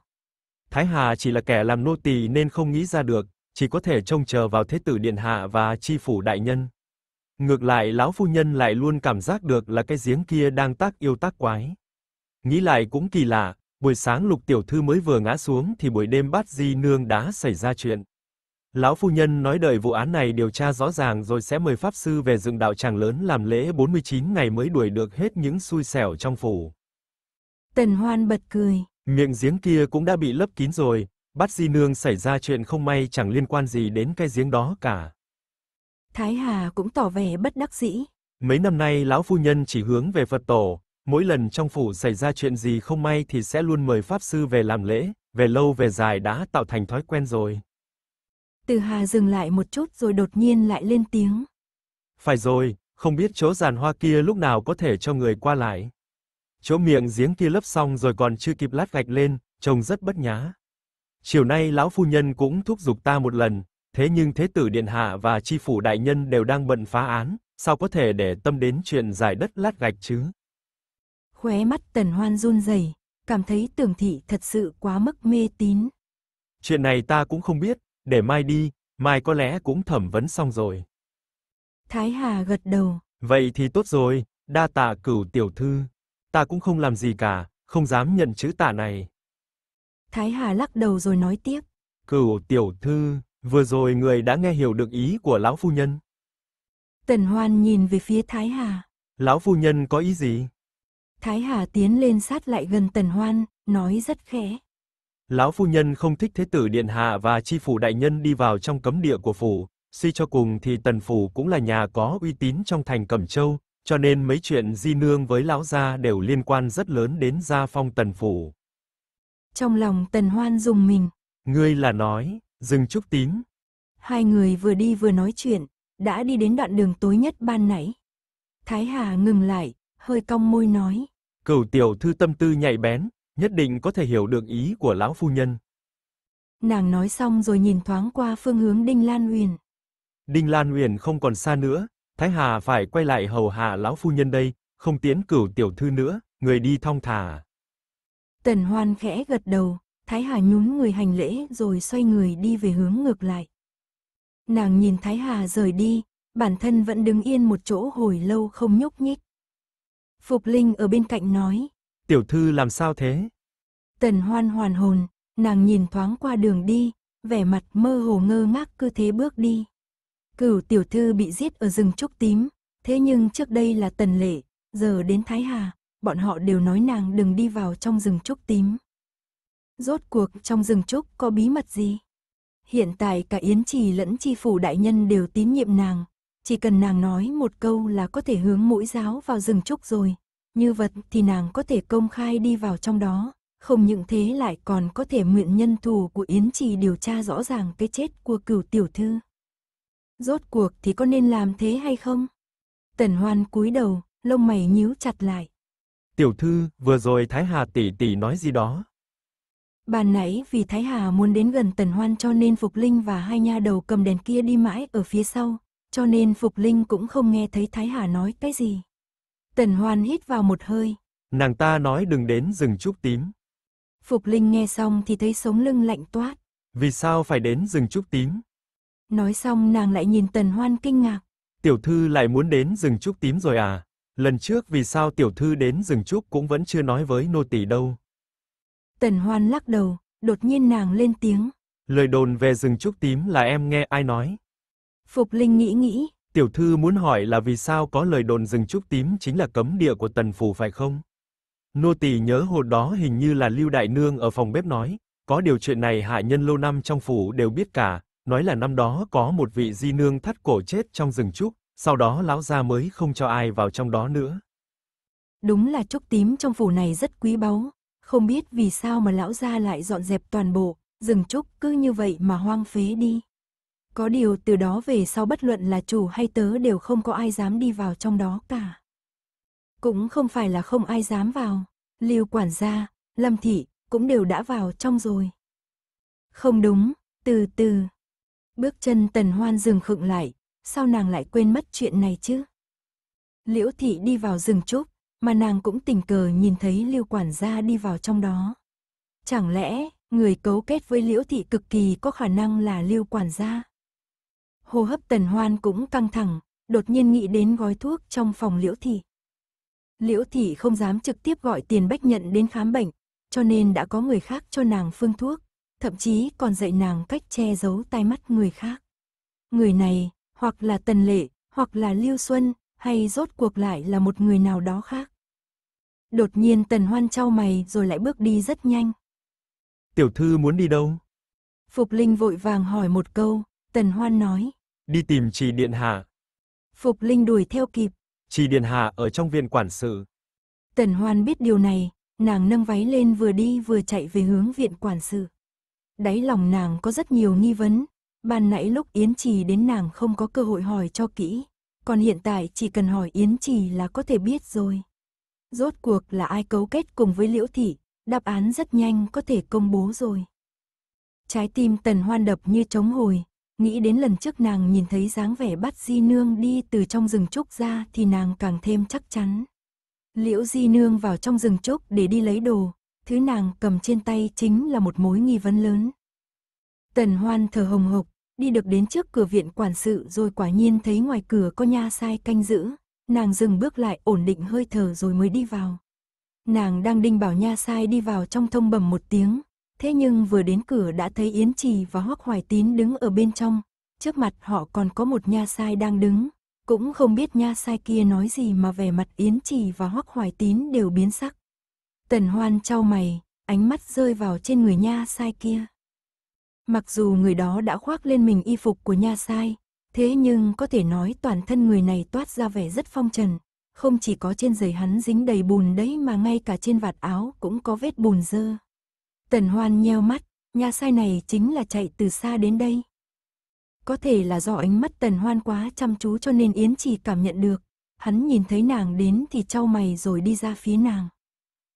Speaker 2: Thái Hà chỉ là kẻ làm nô tỳ nên không nghĩ ra được, chỉ có thể trông chờ vào Thế tử Điện Hạ và Chi Phủ Đại Nhân. Ngược lại lão phu nhân lại luôn cảm giác được là cái giếng kia đang tác yêu tác quái. Nghĩ lại cũng kỳ lạ, buổi sáng Lục tiểu thư mới vừa ngã xuống thì buổi đêm Bát Di nương đã xảy ra chuyện. Lão phu nhân nói đợi vụ án này điều tra rõ ràng rồi sẽ mời pháp sư về dựng đạo tràng lớn làm lễ 49 ngày mới đuổi được hết những xui xẻo trong phủ.
Speaker 1: Tần Hoan bật cười.
Speaker 2: Miệng giếng kia cũng đã bị lấp kín rồi, Bát Di Nương xảy ra chuyện không may chẳng liên quan gì đến cái giếng đó cả.
Speaker 1: Thái Hà cũng tỏ vẻ bất đắc dĩ.
Speaker 2: Mấy năm nay lão phu nhân chỉ hướng về Phật tổ, mỗi lần trong phủ xảy ra chuyện gì không may thì sẽ luôn mời pháp sư về làm lễ, về lâu về dài đã tạo thành thói quen rồi.
Speaker 1: Từ Hà dừng lại một chút rồi đột nhiên lại lên tiếng.
Speaker 2: Phải rồi, không biết chỗ giàn hoa kia lúc nào có thể cho người qua lại. Chỗ miệng giếng kia lấp xong rồi còn chưa kịp lát gạch lên, trông rất bất nhã. Chiều nay lão phu nhân cũng thúc giục ta một lần, thế nhưng Thế tử Điện Hạ và Chi phủ Đại Nhân đều đang bận phá án, sao có thể để tâm đến chuyện giải đất lát gạch chứ?
Speaker 1: Khóe mắt tần hoan run rẩy cảm thấy tưởng
Speaker 2: thị thật sự quá mức mê tín. Chuyện này ta cũng không biết, để mai đi, mai có lẽ cũng thẩm vấn xong rồi.
Speaker 1: Thái Hà gật đầu.
Speaker 2: Vậy thì tốt rồi, đa tạ cửu tiểu thư. Ta cũng không làm gì cả, không dám nhận chữ tạ này.
Speaker 1: Thái Hà lắc đầu rồi nói tiếp.
Speaker 2: Cửu tiểu thư, Vừa rồi người đã nghe hiểu được ý của lão phu nhân.
Speaker 1: Tần Hoan nhìn về phía Thái Hà.
Speaker 2: Lão phu nhân có ý gì?
Speaker 1: Thái Hà tiến lên sát lại gần Tần Hoan, nói rất khẽ.
Speaker 2: Lão phu nhân không thích Thế tử Điện Hạ và Chi phủ Đại Nhân đi vào trong cấm địa của phủ, suy cho cùng thì Tần Phủ cũng là nhà có uy tín trong thành Cẩm Châu, cho nên mấy chuyện di nương với lão gia đều liên quan rất lớn đến gia phong Tần Phủ. Trong
Speaker 1: lòng Tần Hoan dùng mình.
Speaker 2: Ngươi là nói, Dừng Trúc Tín.
Speaker 1: Hai người vừa đi vừa nói chuyện, đã đi đến đoạn đường tối nhất ban nãy. Thái Hà ngừng lại, hơi cong môi nói.
Speaker 2: Cửu tiểu thư tâm tư nhạy bén, nhất định có thể hiểu được ý của lão phu nhân.
Speaker 1: Nàng nói xong rồi nhìn thoáng qua phương hướng Đinh Lan uyển
Speaker 2: Đinh Lan uyển không còn xa nữa, Thái Hà phải quay lại hầu hạ lão phu nhân đây, không tiến cửu tiểu thư nữa, người đi thong thả.
Speaker 1: Tần Hoan khẽ gật đầu, Thái Hà nhún người hành lễ rồi xoay người đi về hướng ngược lại. Nàng nhìn Thái Hà rời đi, bản thân vẫn đứng yên một chỗ hồi lâu không nhúc nhích. Phục Linh ở bên cạnh nói.
Speaker 2: Tiểu thư làm sao thế?
Speaker 1: Tần hoan hoàn hồn, nàng nhìn thoáng qua đường đi, vẻ mặt mơ hồ ngơ ngác cứ thế bước đi. Cửu tiểu thư bị giết ở rừng trúc tím, thế nhưng trước đây là tần lệ, giờ đến Thái Hà, bọn họ đều nói nàng đừng đi vào trong rừng trúc tím. Rốt cuộc trong rừng trúc có bí mật gì? Hiện tại cả Yến Trì lẫn Chi Phủ Đại Nhân đều tín nhiệm nàng. Chỉ cần nàng nói một câu là có thể hướng mũi giáo vào rừng trúc rồi. Như vật thì nàng có thể công khai đi vào trong đó. Không những thế lại còn có thể nguyện nhân thù của Yến Trì điều tra rõ ràng cái chết của cửu tiểu thư. Rốt cuộc thì có nên làm thế hay không? Tần Hoan cúi đầu, lông mày nhíu chặt lại.
Speaker 2: Tiểu thư, vừa rồi Thái Hà tỷ tỷ nói gì đó,
Speaker 1: Bàn nãy vì Thái Hà muốn đến gần Tần Hoan cho nên Phục Linh và hai nha đầu cầm đèn kia đi mãi ở phía sau, cho nên Phục Linh cũng không nghe thấy Thái Hà nói cái gì. Tần Hoan hít vào một hơi.
Speaker 2: Nàng ta nói đừng đến rừng trúc tím.
Speaker 1: Phục Linh nghe xong thì thấy sống lưng lạnh toát.
Speaker 2: Vì sao phải đến rừng trúc tím?
Speaker 1: Nói xong nàng lại nhìn Tần Hoan kinh ngạc.
Speaker 2: Tiểu thư lại muốn đến rừng trúc tím rồi à? Lần trước vì sao tiểu thư đến rừng trúc cũng vẫn chưa nói với nô tỳ đâu?
Speaker 1: Tần Hoan lắc đầu, đột nhiên nàng lên tiếng.
Speaker 2: Lời đồn về rừng trúc tím là em nghe ai nói?
Speaker 1: Phục Linh nghĩ nghĩ.
Speaker 2: Tiểu thư muốn hỏi là vì sao có lời đồn rừng trúc tím chính là cấm địa của tần phủ phải không? Nô tỳ nhớ hồi đó hình như là Lưu Đại Nương ở phòng bếp nói, có điều chuyện này hạ nhân lâu năm trong phủ đều biết cả, nói là năm đó có một vị di nương thắt cổ chết trong rừng trúc, sau đó lão gia mới không cho ai vào trong đó nữa.
Speaker 1: Đúng là trúc tím trong phủ này rất quý báu, không biết vì sao mà lão gia lại dọn dẹp toàn bộ, rừng trúc cứ như vậy mà hoang phế đi. Có điều từ đó về sau bất luận là chủ hay tớ đều không có ai dám đi vào trong đó cả. Cũng không phải là không ai dám vào, Lưu quản gia, Lâm thị cũng đều đã vào trong rồi. Không đúng, từ từ. Bước chân Tần Hoan dừng khựng lại, sao nàng lại quên mất chuyện này chứ? Liễu thị đi vào rừng trúc, mà nàng cũng tình cờ nhìn thấy Lưu quản gia đi vào trong đó. Chẳng lẽ, người cấu kết với Liễu thị cực kỳ có khả năng là Lưu quản gia? Hô hấp Tần Hoan cũng căng thẳng, đột nhiên nghĩ đến gói thuốc trong phòng Liễu thị. Liễu thị không dám trực tiếp gọi Tiền Bách nhận đến khám bệnh, cho nên đã có người khác cho nàng phương thuốc, thậm chí còn dạy nàng cách che giấu tai mắt người khác. Người này, hoặc là Tần Lệ, hoặc là Lưu Xuân, hay rốt cuộc lại là một người nào đó khác. Đột nhiên Tần Hoan trao mày rồi lại bước đi rất nhanh.
Speaker 2: Tiểu thư muốn đi đâu?
Speaker 1: Phục Linh vội vàng hỏi một câu, Tần Hoan nói.
Speaker 2: Đi tìm Trì Điện Hạ.
Speaker 1: Phục Linh đuổi theo kịp.
Speaker 2: Trì Điện Hạ ở trong viện quản sự.
Speaker 1: Tần Hoan biết điều này, nàng nâng váy lên vừa đi vừa chạy về hướng viện quản sự. Đáy lòng nàng có rất nhiều nghi vấn, ban nãy lúc Yến Trì đến nàng không có cơ hội hỏi cho kỹ, còn hiện tại chỉ cần hỏi Yến Trì là có thể biết rồi. Rốt cuộc là ai cấu kết cùng với Liễu Thị, đáp án rất nhanh có thể công bố rồi. Trái tim tần hoan đập như trống hồi, nghĩ đến lần trước nàng nhìn thấy dáng vẻ bắt Di Nương đi từ trong rừng trúc ra thì nàng càng thêm chắc chắn. Liễu Di Nương vào trong rừng trúc để đi lấy đồ, thứ nàng cầm trên tay chính là một mối nghi vấn lớn. Tần hoan thở hồng hộc, đi được đến trước cửa viện quản sự rồi quả nhiên thấy ngoài cửa có nha sai canh giữ, nàng dừng bước lại ổn định hơi thở rồi mới đi vào. Nàng đang đinh bảo nha sai đi vào trong thông bẩm một tiếng, thế nhưng vừa đến cửa đã thấy Yến Trì và Hoắc Hoài Tín đứng ở bên trong, trước mặt họ còn có một nha sai đang đứng, cũng không biết nha sai kia nói gì mà vẻ mặt Yến Trì và Hoắc Hoài Tín đều biến sắc. Tần Hoan trao mày, ánh mắt rơi vào trên người nha sai kia. Mặc dù người đó đã khoác lên mình y phục của nha sai, thế nhưng có thể nói toàn thân người này toát ra vẻ rất phong trần. Không chỉ có trên giày hắn dính đầy bùn đấy mà ngay cả trên vạt áo cũng có vết bùn dơ. Tần Hoan nheo mắt, nha sai này chính là chạy từ xa đến đây. Có thể là do ánh mắt Tần Hoan quá chăm chú cho nên Yến chỉ cảm nhận được. Hắn nhìn thấy nàng đến thì trao mày rồi đi ra phía nàng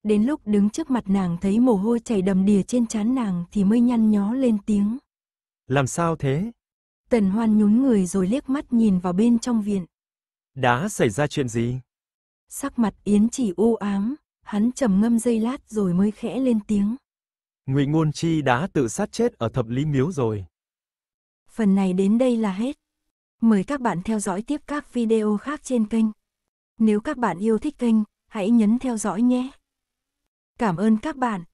Speaker 1: đến lúc đứng trước mặt nàng thấy mồ hôi chảy đầm đìa trên trán nàng thì mới nhăn nhó lên tiếng.
Speaker 2: Làm sao thế?
Speaker 1: Tần Hoan nhún người rồi liếc mắt nhìn vào bên trong viện.
Speaker 2: Đã xảy ra chuyện gì?
Speaker 1: Sắc mặt Yến chỉ u ám, hắn trầm ngâm giây lát rồi mới khẽ lên tiếng.
Speaker 2: Ngụy Ngôn Chi đã tự sát chết ở thập lý miếu rồi.
Speaker 1: Phần này đến đây là hết. Mời các bạn theo dõi tiếp các video khác trên kênh. Nếu các bạn yêu thích kênh, hãy nhấn theo dõi nhé. Cảm ơn các bạn.